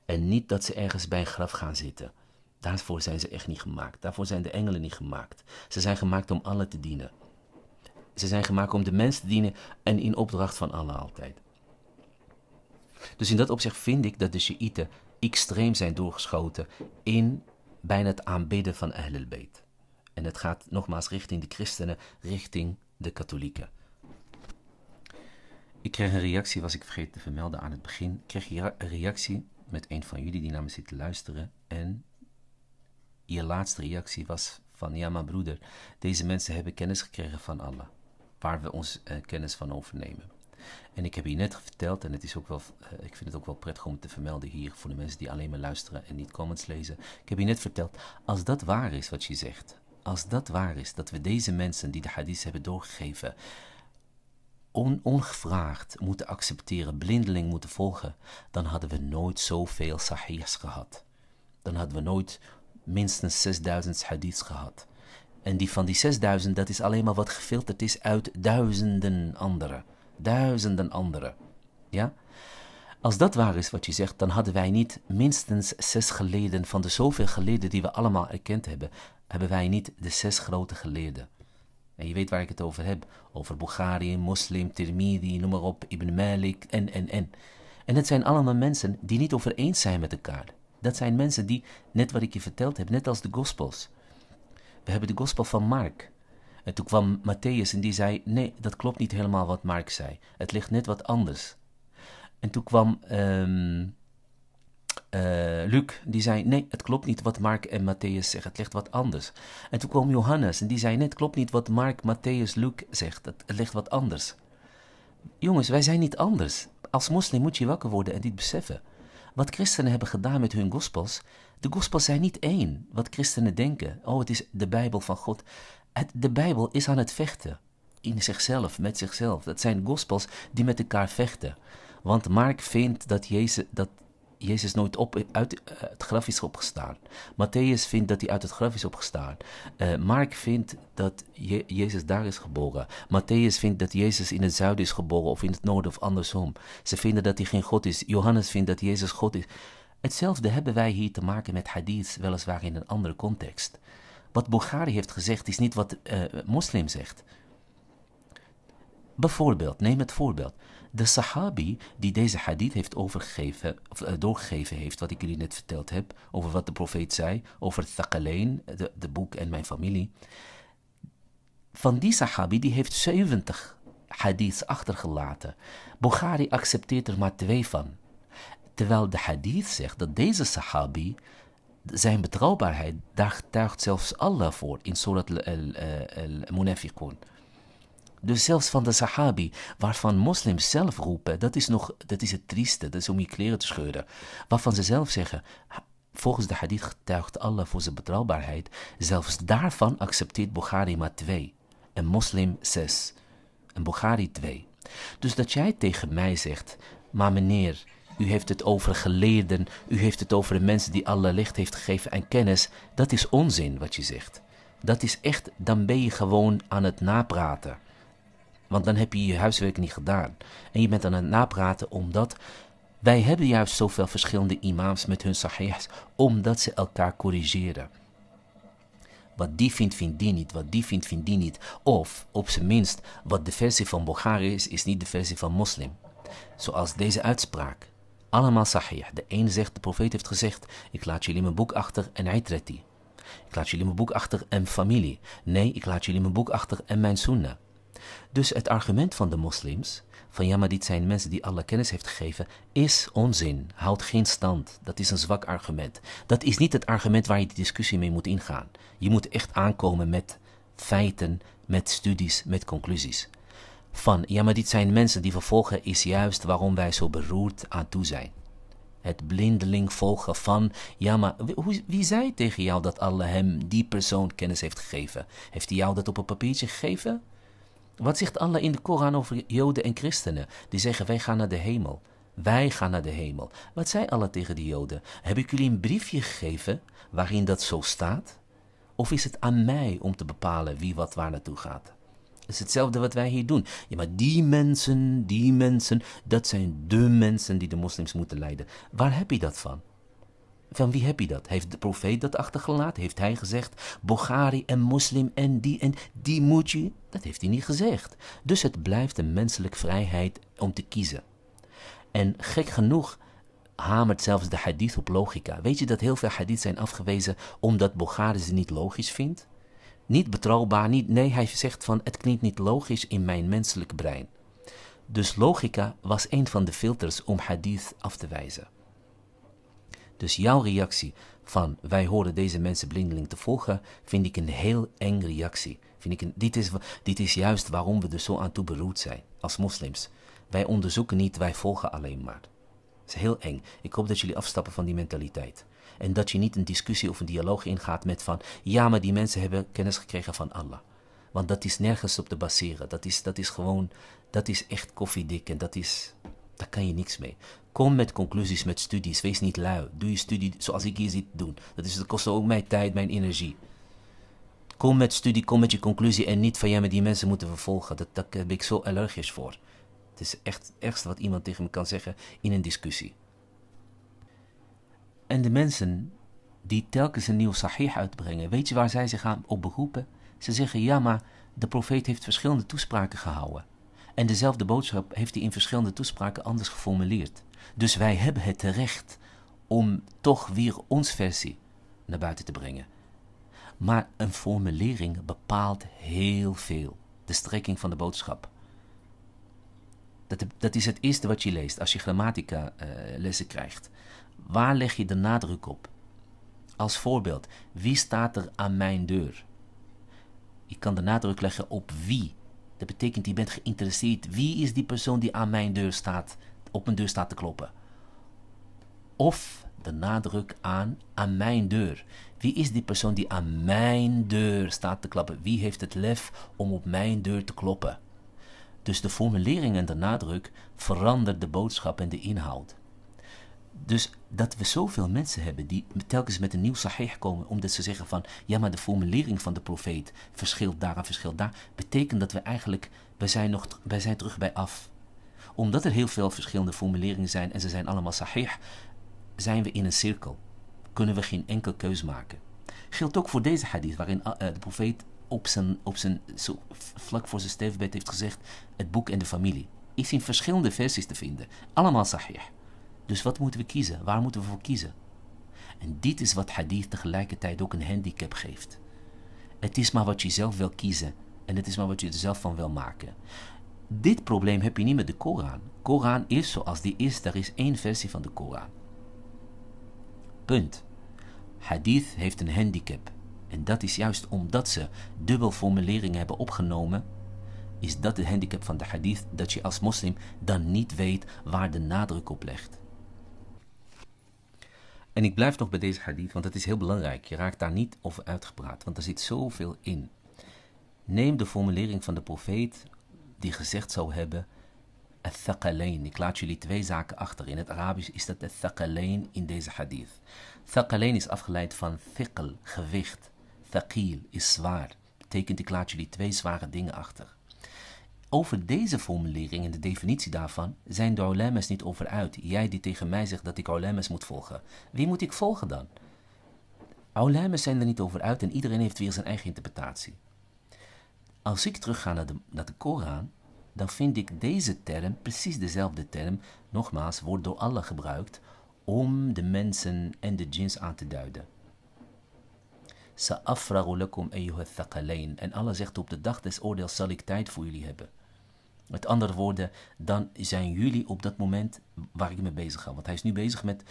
En niet dat ze ergens bij een graf gaan zitten. Daarvoor zijn ze echt niet gemaakt. Daarvoor zijn de engelen niet gemaakt. Ze zijn gemaakt om Allah te dienen. Ze zijn gemaakt om de mens te dienen en in opdracht van Allah altijd. Dus in dat opzicht vind ik dat de Shiiten extreem zijn doorgeschoten in bijna het aanbidden van Ahlul Bayt. En het gaat nogmaals richting de christenen, richting de katholieken. Ik kreeg een reactie, was ik vergeten te vermelden aan het begin. Ik kreeg een reactie met een van jullie die naar me zit te luisteren. En je laatste reactie was van, ja maar broeder, deze mensen hebben kennis gekregen van Allah. Waar we ons eh, kennis van overnemen. En ik heb je net verteld, en het is ook wel, eh, ik vind het ook wel prettig om te vermelden hier voor de mensen die alleen maar luisteren en niet comments lezen. Ik heb je net verteld, als dat waar is wat je zegt, als dat waar is, dat we deze mensen die de hadith hebben doorgegeven, ongevraagd moeten accepteren, blindeling moeten volgen, dan hadden we nooit zoveel sahihs gehad. Dan hadden we nooit minstens 6000 hadiths gehad. En die van die 6000, dat is alleen maar wat gefilterd is uit duizenden anderen. Duizenden anderen. Ja? Als dat waar is wat je zegt, dan hadden wij niet minstens zes geleden van de zoveel geleden die we allemaal erkend hebben, hebben wij niet de zes grote geleerden. En je weet waar ik het over heb. Over Bulgarië, Moslim, Tirmidhi, noem maar op, Ibn Malik en, en, en. En het zijn allemaal mensen die niet overeen zijn met elkaar. Dat zijn mensen die, net wat ik je verteld heb, net als de Gospels. We hebben de Gospel van Mark. En toen kwam Matthäus en die zei: Nee, dat klopt niet helemaal wat Mark zei. Het ligt net wat anders. En toen kwam ehm, uh, Luc, die zei: Nee, het klopt niet wat Mark en Matthäus zeggen. Het ligt wat anders. En toen kwam Johannes en die zei: Nee, het klopt niet wat Mark, Matthäus, Luc zegt. Het, ligt wat anders. Jongens, wij zijn niet anders. Als moslim moet je wakker worden en dit beseffen. Wat christenen hebben gedaan met hun gospels. De gospels zijn niet één. Wat christenen denken: Oh, het is de Bijbel van God. de Bijbel is aan het vechten. In zichzelf, met zichzelf. Dat zijn gospels die met elkaar vechten. Want Mark vindt dat, Jezus, dat Jezus nooit op, uit eh, het graf is opgestaan. Matthäus vindt dat hij uit het graf is opgestaan. Eh, Mark vindt dat Jezus daar is geboren. Matthäus vindt dat Jezus in het zuiden is geboren of in het noorden of andersom. Ze vinden dat hij geen God is. Johannes vindt dat Jezus God is. Hetzelfde hebben wij hier te maken met hadith, weliswaar in een andere context. Wat Bulgari heeft gezegd is niet wat eh, moslim zegt. Bijvoorbeeld, neem het voorbeeld de Sahabi die deze hadith heeft overgegeven, of, eh, doorgegeven heeft, wat ik jullie net verteld heb, over wat de profeet zei, over het Thakaleen, de, de boek en mijn familie. Van die Sahabi, die heeft 70 hadiths achtergelaten. Bukhari accepteert er maar twee van. Terwijl de hadith zegt dat deze Sahabi zijn betrouwbaarheid, daar getuigt zelfs Allah voor in Surat al-Munafiqun. Dus zelfs van de Sahabi, waarvan moslims zelf roepen, dat is, nog, dat is het trieste, dat is om je kleren te scheuren. Waarvan ze zelf zeggen, volgens de hadith getuigt Allah voor zijn betrouwbaarheid, zelfs daarvan accepteert Bukhari maar twee. een moslim zes. En Bukhari twee. Dus dat jij tegen mij zegt, maar meneer, u heeft het over geleerden, u heeft het over de mensen die Allah licht heeft gegeven en kennis, dat is onzin wat je zegt. Dat is echt, dan ben je gewoon aan het napraten. Want dan heb je je huiswerk niet gedaan. En je bent aan het napraten omdat wij hebben juist zoveel verschillende imams met hun sahihs, omdat ze elkaar corrigeren. Wat die vindt, vindt die niet. Wat die vindt, vindt die niet. Of, op zijn minst, wat de versie van Bukhari is, is niet de versie van moslim. Zoals deze uitspraak. Allemaal sahih. De een zegt, de profeet heeft gezegd, ik laat jullie mijn boek achter en die. Ik laat jullie mijn boek achter en familie. Nee, ik laat jullie mijn boek achter en mijn sunnah. Dus het argument van de moslims, van ja, maar dit zijn mensen die Allah kennis heeft gegeven, is onzin, houdt geen stand. Dat is een zwak argument. Dat is niet het argument waar je de discussie mee moet ingaan. Je moet echt aankomen met feiten, met studies, met conclusies. Van ja, maar dit zijn mensen die vervolgen is juist waarom wij zo beroerd aan toe zijn. Het blindeling volgen van, ja maar wie, wie zei tegen jou dat Allah hem die persoon kennis heeft gegeven? Heeft hij jou dat op een papiertje gegeven? Wat zegt Allah in de Koran over Joden en christenen? Die zeggen: Wij gaan naar de hemel. Wij gaan naar de hemel. Wat zei Allah tegen die Joden? Heb ik jullie een briefje gegeven waarin dat zo staat? Of is het aan mij om te bepalen wie wat waar naartoe gaat? Het is hetzelfde wat wij hier doen. Ja, maar die mensen, die mensen, dat zijn de mensen die de moslims moeten leiden. Waar heb je dat van? Van wie heb je dat? Heeft de profeet dat achtergelaten? Heeft hij gezegd, Bochari en moslim en die en die moet je? Dat heeft hij niet gezegd. Dus het blijft een menselijke vrijheid om te kiezen. En gek genoeg hamert zelfs de hadith op logica. Weet je dat heel veel hadith zijn afgewezen omdat Bochari ze niet logisch vindt? Niet betrouwbaar, niet, nee, hij zegt van het klinkt niet logisch in mijn menselijk brein. Dus logica was een van de filters om hadith af te wijzen. Dus jouw reactie van wij horen deze mensen blindeling te volgen, vind ik een heel eng reactie. Vind ik een, dit, is, dit is juist waarom we er zo aan toe beroerd zijn als moslims. Wij onderzoeken niet, wij volgen alleen maar. Het is heel eng. Ik hoop dat jullie afstappen van die mentaliteit. En dat je niet een discussie of een dialoog ingaat met van ja, maar die mensen hebben kennis gekregen van Allah. Want dat is nergens op te baseren. Dat is, dat is gewoon, dat is echt koffiedik en dat is, daar kan je niks mee. Kom met conclusies, met studies. Wees niet lui. Doe je studie zoals ik hier zit doen. Dat, is, kost ook mijn tijd, mijn energie. Kom met studie, kom met je conclusie en niet van jij met die mensen moeten vervolgen. Dat, daar ben ik zo allergisch voor. Het is echt het ergste wat iemand tegen me kan zeggen in een discussie. En de mensen die telkens een nieuw sahih uitbrengen, weet je waar zij zich aan op beroepen? Ze zeggen ja, maar de profeet heeft verschillende toespraken gehouden. En dezelfde boodschap heeft hij in verschillende toespraken anders geformuleerd. Dus wij hebben het recht om toch weer ons versie naar buiten te brengen. Maar een formulering bepaalt heel veel. De strekking van de boodschap. Dat, dat is het eerste wat je leest als je grammatica eh, lessen krijgt. Waar leg je de nadruk op? Als voorbeeld, wie staat er aan mijn deur? Je kan de nadruk leggen op wie. Dat betekent, je bent geïnteresseerd. Wie is die persoon die aan mijn deur staat? op mijn deur staat te kloppen. Of de nadruk aan aan mijn deur. Wie is die persoon die aan mijn deur staat te klappen? Wie heeft het lef om op mijn deur te kloppen? Dus de formulering en de nadruk verandert de boodschap en de inhoud. Dus dat we zoveel mensen hebben die telkens met een nieuw sahih komen omdat dus ze zeggen van ja maar de formulering van de profeet verschilt daar en verschilt daar, betekent dat we eigenlijk, wij zijn, nog, wij zijn terug bij af omdat er heel veel verschillende formuleringen zijn en ze zijn allemaal sahih, zijn we in een cirkel. Kunnen we geen enkel keus maken. Geldt ook voor deze hadith, waarin eh, de profeet op zijn, op zijn vlak voor zijn sterfbed heeft gezegd: het boek en de familie. Is in verschillende versies te vinden, allemaal sahih. Dus wat moeten we kiezen? Waar moeten we voor kiezen? En dit is wat hadith tegelijkertijd ook een handicap geeft. Het is maar wat je zelf wil kiezen en het is maar wat je er zelf van wil maken. Dit probleem heb je niet met de Koran. Koran is zoals die is, er is één versie van de Koran. Punt. Hadith heeft een handicap. En dat is juist omdat ze dubbel formuleringen hebben opgenomen, is dat de handicap van de hadith dat je als moslim dan niet weet waar de nadruk op legt. En ik blijf nog bij deze hadith, want het is heel belangrijk. Je raakt daar niet over uitgepraat, want er zit zoveel in. Neem de formulering van de profeet die gezegd zou hebben, Ik laat jullie twee zaken achter. In het Arabisch is dat het in deze hadith. Thaqalain is afgeleid van thiql, gewicht. Thakil is zwaar. Betekent ik laat jullie twee zware dingen achter. Over deze formulering en de definitie daarvan zijn de ulama's niet over uit. Jij die tegen mij zegt dat ik ulama's moet volgen. Wie moet ik volgen dan? Ulama's zijn er niet over uit en iedereen heeft weer zijn eigen interpretatie. Als ik terugga naar de, naar de Koran, dan vind ik deze term, precies dezelfde term, nogmaals, wordt door Allah gebruikt om de mensen en de jins aan te duiden. lakum En Allah zegt op de dag des oordeels zal ik tijd voor jullie hebben. Met andere woorden, dan zijn jullie op dat moment waar ik mee bezig ga. Want hij is nu bezig met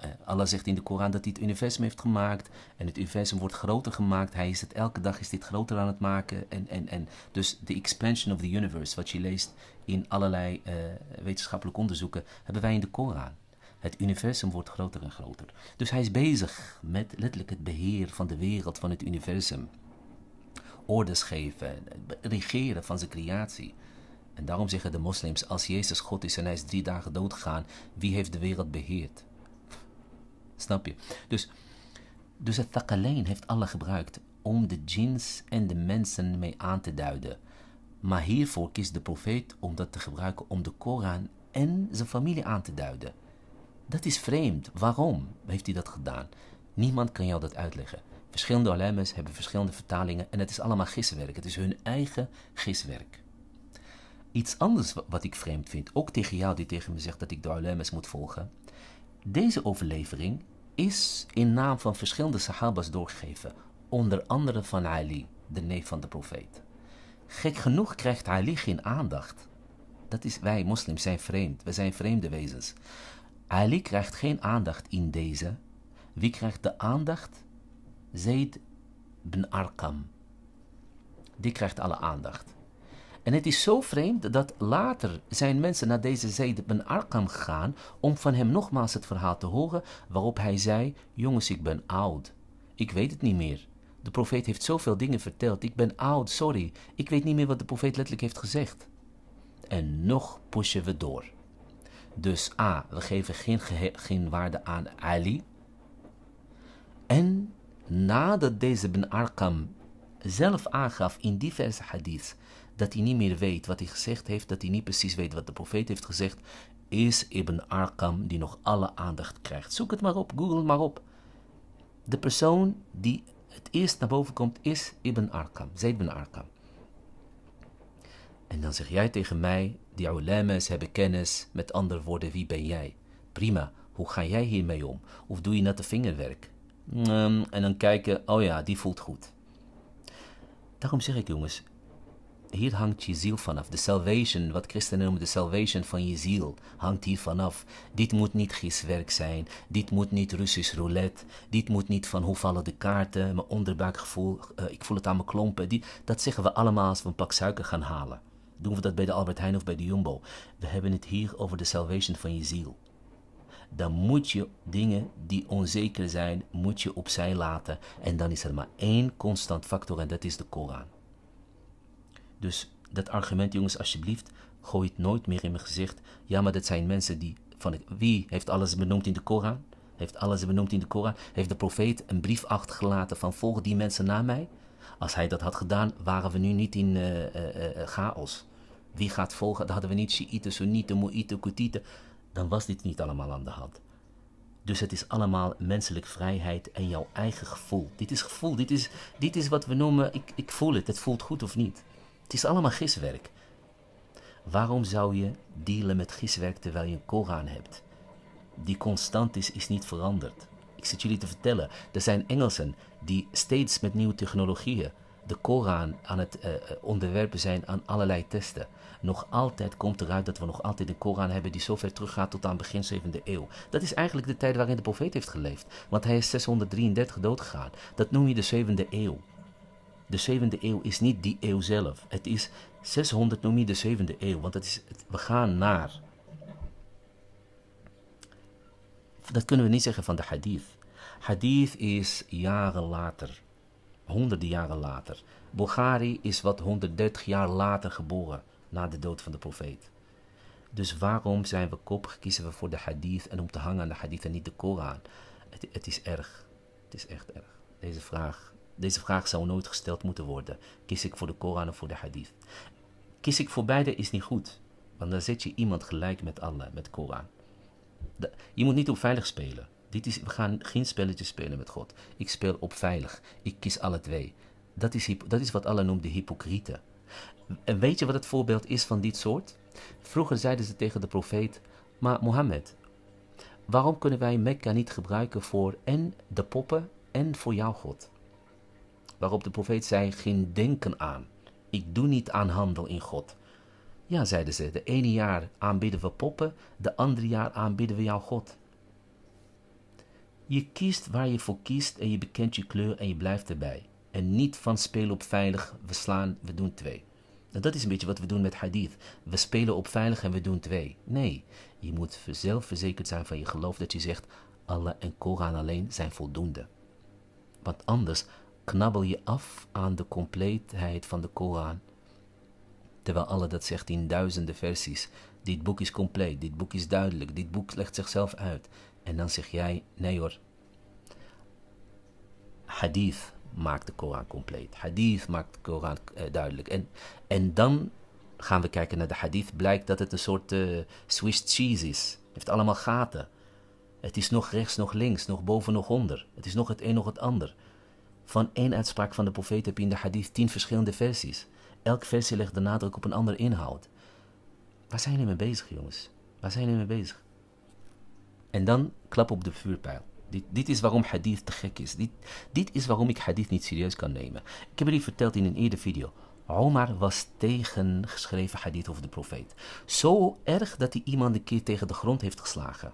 eh, Allah zegt in de Koran dat hij het universum heeft gemaakt. En het universum wordt groter gemaakt. Hij is het elke dag is dit groter aan het maken. En, en, en. Dus de expansion of the universe, wat je leest in allerlei uh, wetenschappelijke onderzoeken, hebben wij in de Koran. Het universum wordt groter en groter. Dus hij is bezig met letterlijk het beheer van de wereld, van het universum. Orders geven, regeren van zijn creatie. En daarom zeggen de moslims, als Jezus God is en hij is drie dagen dood gegaan, wie heeft de wereld beheerd? Snap je? Dus, dus het thakalein heeft Allah gebruikt om de jins en de mensen mee aan te duiden. Maar hiervoor kiest de profeet om dat te gebruiken om de Koran en zijn familie aan te duiden. Dat is vreemd. Waarom heeft hij dat gedaan? Niemand kan jou dat uitleggen. Verschillende alamas hebben verschillende vertalingen en het is allemaal giswerk. Het is hun eigen giswerk. Iets anders wat ik vreemd vind, ook tegen jou die tegen me zegt dat ik de alamas moet volgen. Deze overlevering is in naam van verschillende sahabas doorgegeven, onder andere van Ali, de neef van de profeet. Gek genoeg krijgt Ali geen aandacht. Dat is wij moslims zijn vreemd, we zijn vreemde wezens. Ali krijgt geen aandacht in deze. Wie krijgt de aandacht? Zaid bin Arkam. Die krijgt alle aandacht. En het is zo vreemd dat later zijn mensen naar deze zijde ben Arkham gegaan om van hem nogmaals het verhaal te horen waarop hij zei, jongens ik ben oud, ik weet het niet meer. De profeet heeft zoveel dingen verteld, ik ben oud, sorry, ik weet niet meer wat de profeet letterlijk heeft gezegd. En nog pushen we door. Dus A, we geven geen, geen waarde aan Ali. En nadat deze Ben Arkham zelf aangaf in diverse hadiths dat hij niet meer weet wat hij gezegd heeft, dat hij niet precies weet wat de profeet heeft gezegd, is Ibn Arkam die nog alle aandacht krijgt. Zoek het maar op, google het maar op. De persoon die het eerst naar boven komt is Ibn Arkam, Zeid ibn Arkam. En dan zeg jij tegen mij, die ulama's hebben kennis, met andere woorden, wie ben jij? Prima, hoe ga jij hiermee om? Of doe je natte vingerwerk? Mm, en dan kijken, oh ja, die voelt goed. Daarom zeg ik jongens, hier hangt je ziel vanaf. De salvation, wat christenen noemen de salvation van je ziel, hangt hier vanaf. Dit moet niet giswerk zijn. Dit moet niet Russisch roulette. Dit moet niet van hoe vallen de kaarten, mijn onderbuikgevoel, eh, ik voel het aan mijn klompen. Die, dat zeggen we allemaal als we een pak suiker gaan halen. Doen we dat bij de Albert Heijn of bij de Jumbo? We hebben het hier over de salvation van je ziel. Dan moet je dingen die onzeker zijn, moet je opzij laten. En dan is er maar één constant factor en dat is de Koran. Dus dat argument, jongens, alsjeblieft, gooi het nooit meer in mijn gezicht. Ja, maar dat zijn mensen die van wie heeft alles benoemd in de Koran? Heeft alles benoemd in de Koran? Heeft de profeet een brief achtergelaten van volg die mensen na mij? Als hij dat had gedaan, waren we nu niet in eh, eh, eh, chaos. Wie gaat volgen? Dan hadden we niet Shiiten, Sunnieten, muite, kutite. Dan was dit niet allemaal aan de hand. Dus het is allemaal menselijke vrijheid en jouw eigen gevoel. Dit is gevoel, dit is, dit is wat we noemen, ik, ik voel het, het voelt goed of niet. Het is allemaal giswerk. Waarom zou je dealen met giswerk terwijl je een Koran hebt? Die constant is, is niet veranderd. Ik zit jullie te vertellen, er zijn Engelsen die steeds met nieuwe technologieën de Koran aan het eh, eh, onderwerpen zijn aan allerlei testen. Nog altijd komt eruit dat we nog altijd een Koran hebben die zo ver teruggaat tot aan begin 7e eeuw. Dat is eigenlijk de tijd waarin de profeet heeft geleefd, want hij is 633 doodgegaan. Dat noem je de 7e eeuw de 7e eeuw is niet die eeuw zelf. Het is 600 noem je de 7e eeuw, want het is, we gaan naar. Dat kunnen we niet zeggen van de hadith. Hadith is jaren later, honderden jaren later. Bukhari is wat 130 jaar later geboren, na de dood van de profeet. Dus waarom zijn we kop, kiezen we voor de hadith en om te hangen aan de hadith en niet de Koran? Het, het is erg. Het is echt erg. Deze vraag deze vraag zou nooit gesteld moeten worden. Kies ik voor de Koran of voor de Hadith? Kies ik voor beide is niet goed, want dan zet je iemand gelijk met Allah, met Koran. je moet niet op veilig spelen. Dit is, we gaan geen spelletjes spelen met God. Ik speel op veilig. Ik kies alle twee. Dat is, dat is wat Allah noemde hypocrieten. En weet je wat het voorbeeld is van dit soort? Vroeger zeiden ze tegen de profeet, maar Mohammed, waarom kunnen wij Mekka niet gebruiken voor en de poppen en voor jouw God? waarop de profeet zei: Geen denken aan. Ik doe niet aan handel in God. Ja, zeiden ze, de ene jaar aanbidden we poppen, de andere jaar aanbidden we jouw God. Je kiest waar je voor kiest en je bekent je kleur en je blijft erbij. En niet van spelen op veilig, we slaan, we doen twee. Nou, dat is een beetje wat we doen met hadith. We spelen op veilig en we doen twee. Nee, je moet zelf verzekerd zijn van je geloof dat je zegt, Allah en Koran alleen zijn voldoende. Want anders knabbel je af aan de compleetheid van de Koran. Terwijl Allah dat zegt in duizenden versies. Dit boek is compleet, dit boek is duidelijk, dit boek legt zichzelf uit. En dan zeg jij, nee hoor. Hadith maakt de Koran compleet. Hadith maakt de Koran eh, duidelijk. En, en dan gaan we kijken naar de hadith, blijkt dat het een soort eh, Swiss cheese is. Het heeft allemaal gaten. Het is nog rechts, nog links, nog boven, nog onder. Het is nog het een, nog het ander. Van één uitspraak van de profeet heb je in de hadith tien verschillende versies. Elk versie legt de nadruk op een andere inhoud. Waar zijn jullie mee bezig, jongens? Waar zijn jullie mee bezig? En dan klap op de vuurpijl. Dit, dit is waarom hadith te gek is. Dit, dit is waarom ik hadith niet serieus kan nemen. Ik heb jullie verteld in een eerdere video. Omar was tegen geschreven hadith over de profeet. Zo erg dat hij iemand een keer tegen de grond heeft geslagen.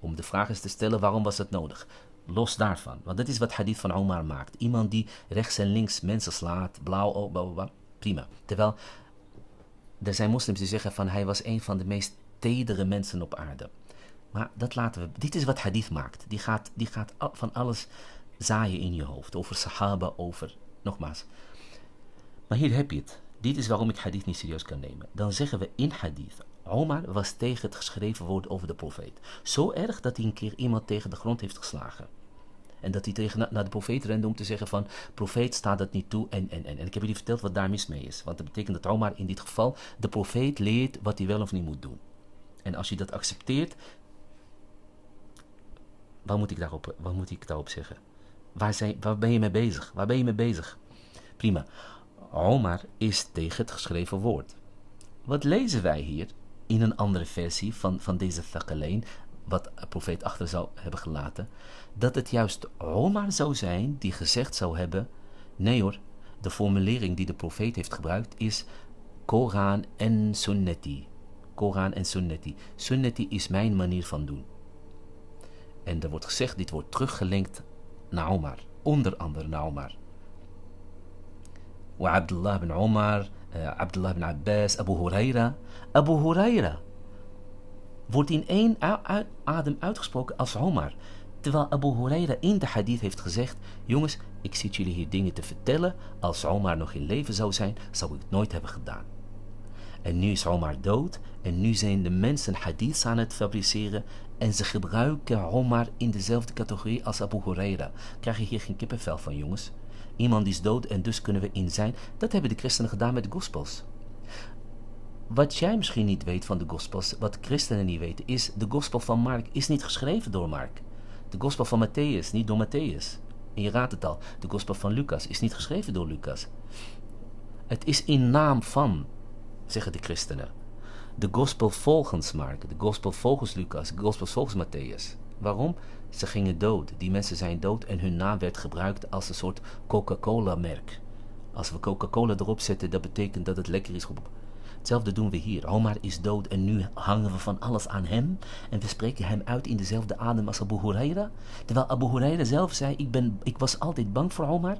Om de vraag eens te stellen waarom was dat nodig. Los daarvan. Want dat is wat hadith van Omar maakt. Iemand die rechts en links mensen slaat, blauw, oh, prima. Terwijl er zijn moslims die zeggen van hij was een van de meest tedere mensen op aarde. Maar dat laten we. Dit is wat hadith maakt. Die gaat, die gaat van alles zaaien in je hoofd. Over sahaba, over. Nogmaals. Maar hier heb je het. Dit is waarom ik hadith niet serieus kan nemen. Dan zeggen we in hadith. Omar was tegen het geschreven woord over de profeet. Zo erg dat hij een keer iemand tegen de grond heeft geslagen. En dat hij tegen naar de profeet rende om te zeggen van, profeet staat dat niet toe en, en, en. En ik heb jullie verteld wat daar mis mee is. Want dat betekent dat Omar in dit geval, de profeet leert wat hij wel of niet moet doen. En als je dat accepteert, wat moet ik daarop, wat moet ik daarop zeggen? Waar, zijn, waar ben je mee bezig? Waar ben je mee bezig? Prima. Omar is tegen het geschreven woord. Wat lezen wij hier in een andere versie van, van deze thakaleen wat profeet achter zou hebben gelaten, dat het juist Omar zou zijn die gezegd zou hebben: nee hoor, de formulering die de profeet heeft gebruikt is Koran en Sunnati. Koran en Sunnati. Sunnati is mijn manier van doen. En er wordt gezegd, dit wordt teruggelinkt naar Omar. Onder andere naar Omar. Wa Abdullah bin Omar, eh, Abdullah bin Abbas, Abu Huraira. Abu Huraira wordt in één adem uitgesproken als Omar. Terwijl Abu Huraira in de hadith heeft gezegd: Jongens, ik zit jullie hier dingen te vertellen. Als Omar nog in leven zou zijn, zou ik het nooit hebben gedaan. En nu is Omar dood en nu zijn de mensen hadiths aan het fabriceren en ze gebruiken Omar in dezelfde categorie als Abu Huraira. Krijg je hier geen kippenvel van, jongens? Iemand is dood en dus kunnen we in zijn. Dat hebben de christenen gedaan met de gospels. Wat jij misschien niet weet van de gospels, wat christenen niet weten, is de gospel van Mark is niet geschreven door Mark. De gospel van Matthäus, niet door Matthäus. En je raadt het al, de gospel van Lucas is niet geschreven door Lucas. Het is in naam van, zeggen de christenen. De gospel volgens Mark, de gospel volgens Lucas, de gospel volgens Matthäus. Waarom? Ze gingen dood. Die mensen zijn dood en hun naam werd gebruikt als een soort Coca-Cola-merk. Als we Coca-Cola erop zetten, dat betekent dat het lekker is geworden. Hetzelfde doen we hier. Omar is dood en nu hangen we van alles aan hem. En we spreken hem uit in dezelfde adem als Abu Huraira. Terwijl Abu Huraira zelf zei, ik, ben, ik was altijd bang voor Omar.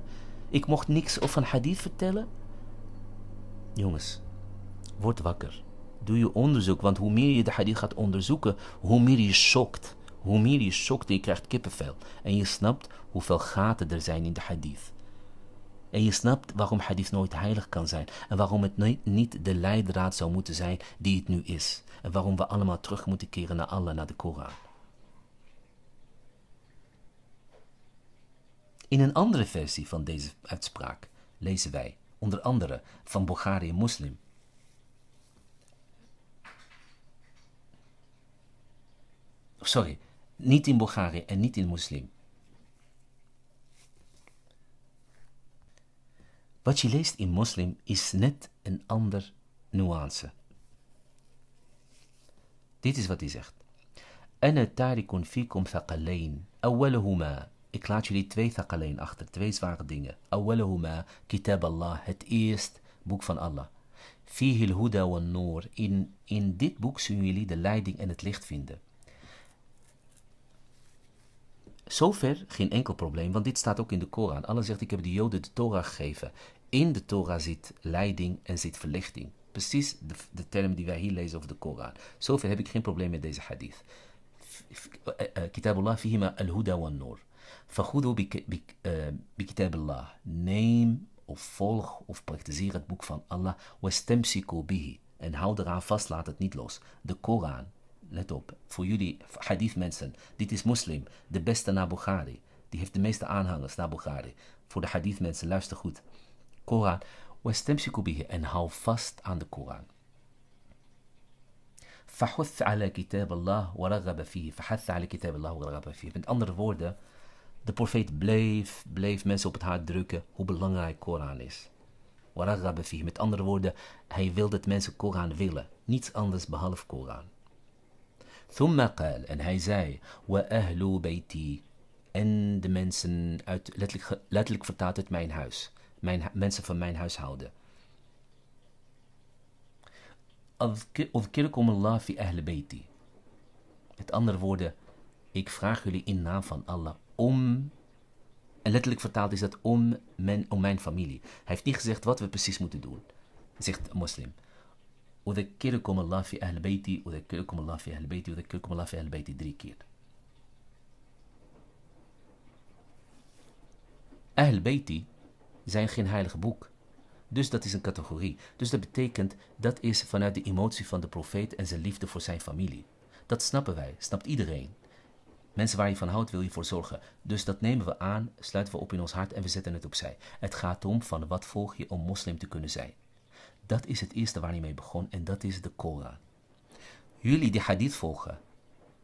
Ik mocht niks of een hadith vertellen. Jongens, word wakker. Doe je onderzoek, want hoe meer je de hadith gaat onderzoeken, hoe meer je schokt. Hoe meer je schokt, je krijgt kippenvel. En je snapt hoeveel gaten er zijn in de hadith. En je snapt waarom hadith nooit heilig kan zijn. En waarom het niet de leidraad zou moeten zijn die het nu is. En waarom we allemaal terug moeten keren naar Allah, naar de Koran. In een andere versie van deze uitspraak lezen wij, onder andere van Bulgarië Moslim. Sorry, niet in Bulgarië en niet in Moslim. Wat je leest in Moslim is net een ander nuance. Dit is wat hij zegt. Ana tarikun fikum thaqalain. Awwaluhuma. Ik laat jullie twee thaqalain achter, twee zware dingen. Awwaluhuma kitab Allah, het eerst boek van Allah. Fihi huda wa noor. In, in dit boek zullen jullie de leiding en het licht vinden. Zover geen enkel probleem, want dit staat ook in de Koran. Allah zegt, ik heb de Joden de Torah gegeven. In de Torah zit leiding en zit verlichting. Precies de, term die wij hier lezen over de Koran. Zover heb ik geen probleem met deze hadith. Eh, eh, Kitabullah fihima al-huda wa nur. Fagudu bi eh, Allah Neem of volg of praktiseer het boek van Allah. Wastemsiku bihi. En hou eraan vast, laat het niet los. De Koran, let op, voor jullie hadith mensen, dit is moslim, de beste na Bukhari. Die heeft de meeste aanhangers naar Bukhari. Voor de hadith mensen, luister goed. Koran, en hou vast aan de Koran. فحث على كتاب الله فيه met andere woorden de profeet bleef, bleef mensen op het hart drukken hoe belangrijk Koran is فيه met andere woorden hij wil dat mensen Koran willen niets anders behalve Koran en hij zei, wa ahlu en de mensen uit, letterlijk, letterlijk het mijn huis, mijn, mensen van mijn huishouden. Adkirkum Allah fi ahl bayti. Met andere woorden, ik vraag jullie in naam van Allah om. En letterlijk vertaald is dat om, om mijn familie. Hij heeft niet gezegd wat we precies moeten doen, zegt een moslim. أذكركم Allah في أهل Allah in Allah في أهل ik أذكركم Allah في ahl بيتي drie keer. Ahl Beiti zijn geen heilig boek. Dus dat is een categorie. Dus dat betekent dat is vanuit de emotie van de profeet en zijn liefde voor zijn familie. Dat snappen wij, snapt iedereen. Mensen waar je van houdt wil je voor zorgen. Dus dat nemen we aan, sluiten we op in ons hart en we zetten het opzij. Het gaat om van wat volg je om moslim te kunnen zijn. Dat is het eerste waar hij mee begon en dat is de Koran. Jullie die hadith volgen,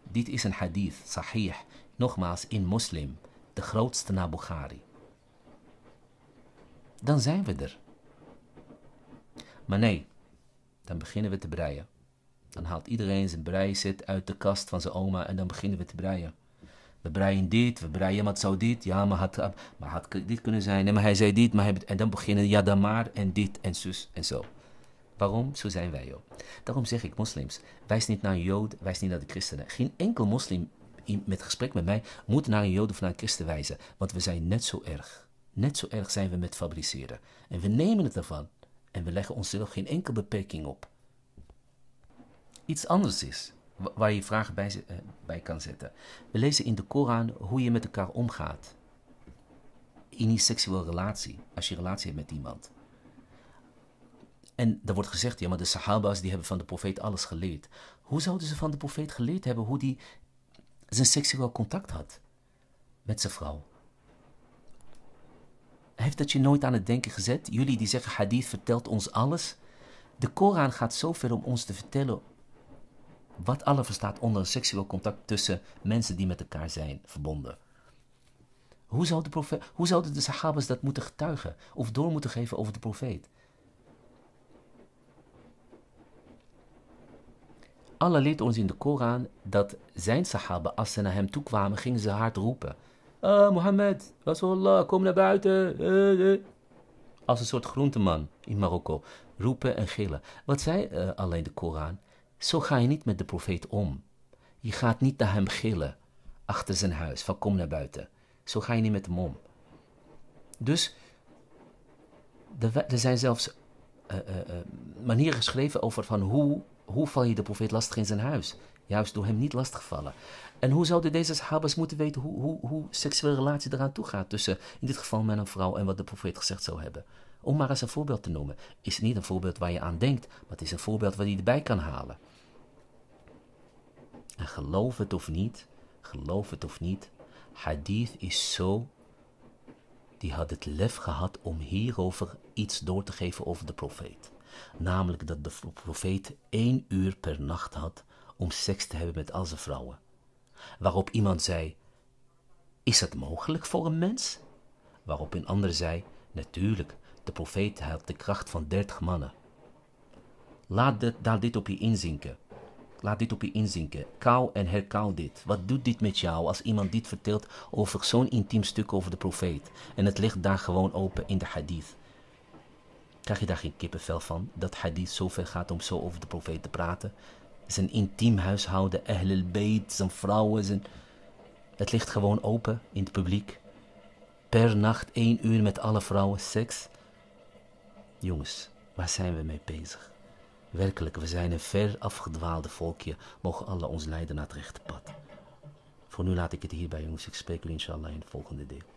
dit is een hadith, sahih, nogmaals in moslim, de grootste na Bukhari. Dan zijn we er. Maar nee, dan beginnen we te breien. Dan haalt iedereen zijn breiset uit de kast van zijn oma en dan beginnen we te breien. We breien dit, we breien wat zou dit, ja, maar had, maar had dit kunnen zijn. Nee, maar hij zei dit, maar hij, en dan beginnen ja, dan maar en dit en zus en zo. Waarom? Zo zijn wij ook. Daarom zeg ik, moslims, wijs niet naar een jood, wijs niet naar de christenen. Geen enkel moslim met gesprek met mij moet naar een jood of naar een christen wijzen. Want we zijn net zo erg. Net zo erg zijn we met fabriceren. En we nemen het ervan. En we leggen onszelf geen enkele beperking op. Iets anders is waar je vragen bij, eh, bij kan zetten. We lezen in de Koran hoe je met elkaar omgaat. In die seksuele relatie, als je relatie hebt met iemand. En er wordt gezegd, ja, maar de Sahaba's die hebben van de profeet alles geleerd. Hoe zouden ze van de profeet geleerd hebben hoe die zijn seksueel contact had met zijn vrouw? Heeft dat je nooit aan het denken gezet? Jullie die zeggen, hadith vertelt ons alles. De Koran gaat zo ver om ons te vertellen wat alle verstaat onder een seksueel contact tussen mensen die met elkaar zijn verbonden. Hoe, de hoe zouden de Sahabas dat moeten getuigen of door moeten geven over de profeet? Allah leert ons in de Koran dat zijn Sahaba, als ze naar hem toe kwamen, gingen ze hard roepen. Ah, Mohammed, Rasulullah, kom naar buiten. Eh, eh. Als een soort groenteman in Marokko. Roepen en gillen. Wat zei uh, eh, alleen de Koran? Zo ga je niet met de profeet om. Je gaat niet naar hem gillen achter zijn huis, van kom naar buiten. Zo ga je niet met hem om. Dus er zijn zelfs eh, eh, eh, manieren geschreven over van hoe, hoe val je de profeet lastig in zijn huis. Juist door hem niet lastig vallen. En hoe zouden deze sahabas moeten weten hoe, hoe, hoe seksuele relatie eraan toe gaat tussen in dit geval met een vrouw en wat de profeet gezegd zou hebben. Om maar eens een voorbeeld te noemen. Is niet een voorbeeld waar je aan denkt, maar het is een voorbeeld waar je erbij kan halen. En geloof het of niet, geloof het of niet, hadith is zo, die had het lef gehad om hierover iets door te geven over de profeet. Namelijk dat de profeet één uur per nacht had om seks te hebben met al zijn vrouwen. Waarop iemand zei, is dat mogelijk voor een mens? Waarop een ander zei, natuurlijk, de profeet had de kracht van dertig mannen. Laat daar dit op je inzinken. Laat dit op je inzinken. Kou en herkauw dit. Wat doet dit met jou als iemand dit vertelt over zo'n intiem stuk over de profeet? En het ligt daar gewoon open in de hadith. Krijg je daar geen kippenvel van? Dat hadith zover gaat om zo over de profeet te praten. Zijn intiem huishouden, Ahlul Bayt, zijn vrouwen, zijn... Het ligt gewoon open in het publiek. Per nacht één uur met alle vrouwen seks. Jongens, waar zijn we mee bezig? Werkelijk, we zijn een ver afgedwaalde volkje. Mogen Allah ons leiden naar het rechte pad. Voor nu laat ik het hierbij, jongens. Ik spreek u inshallah in het volgende deel.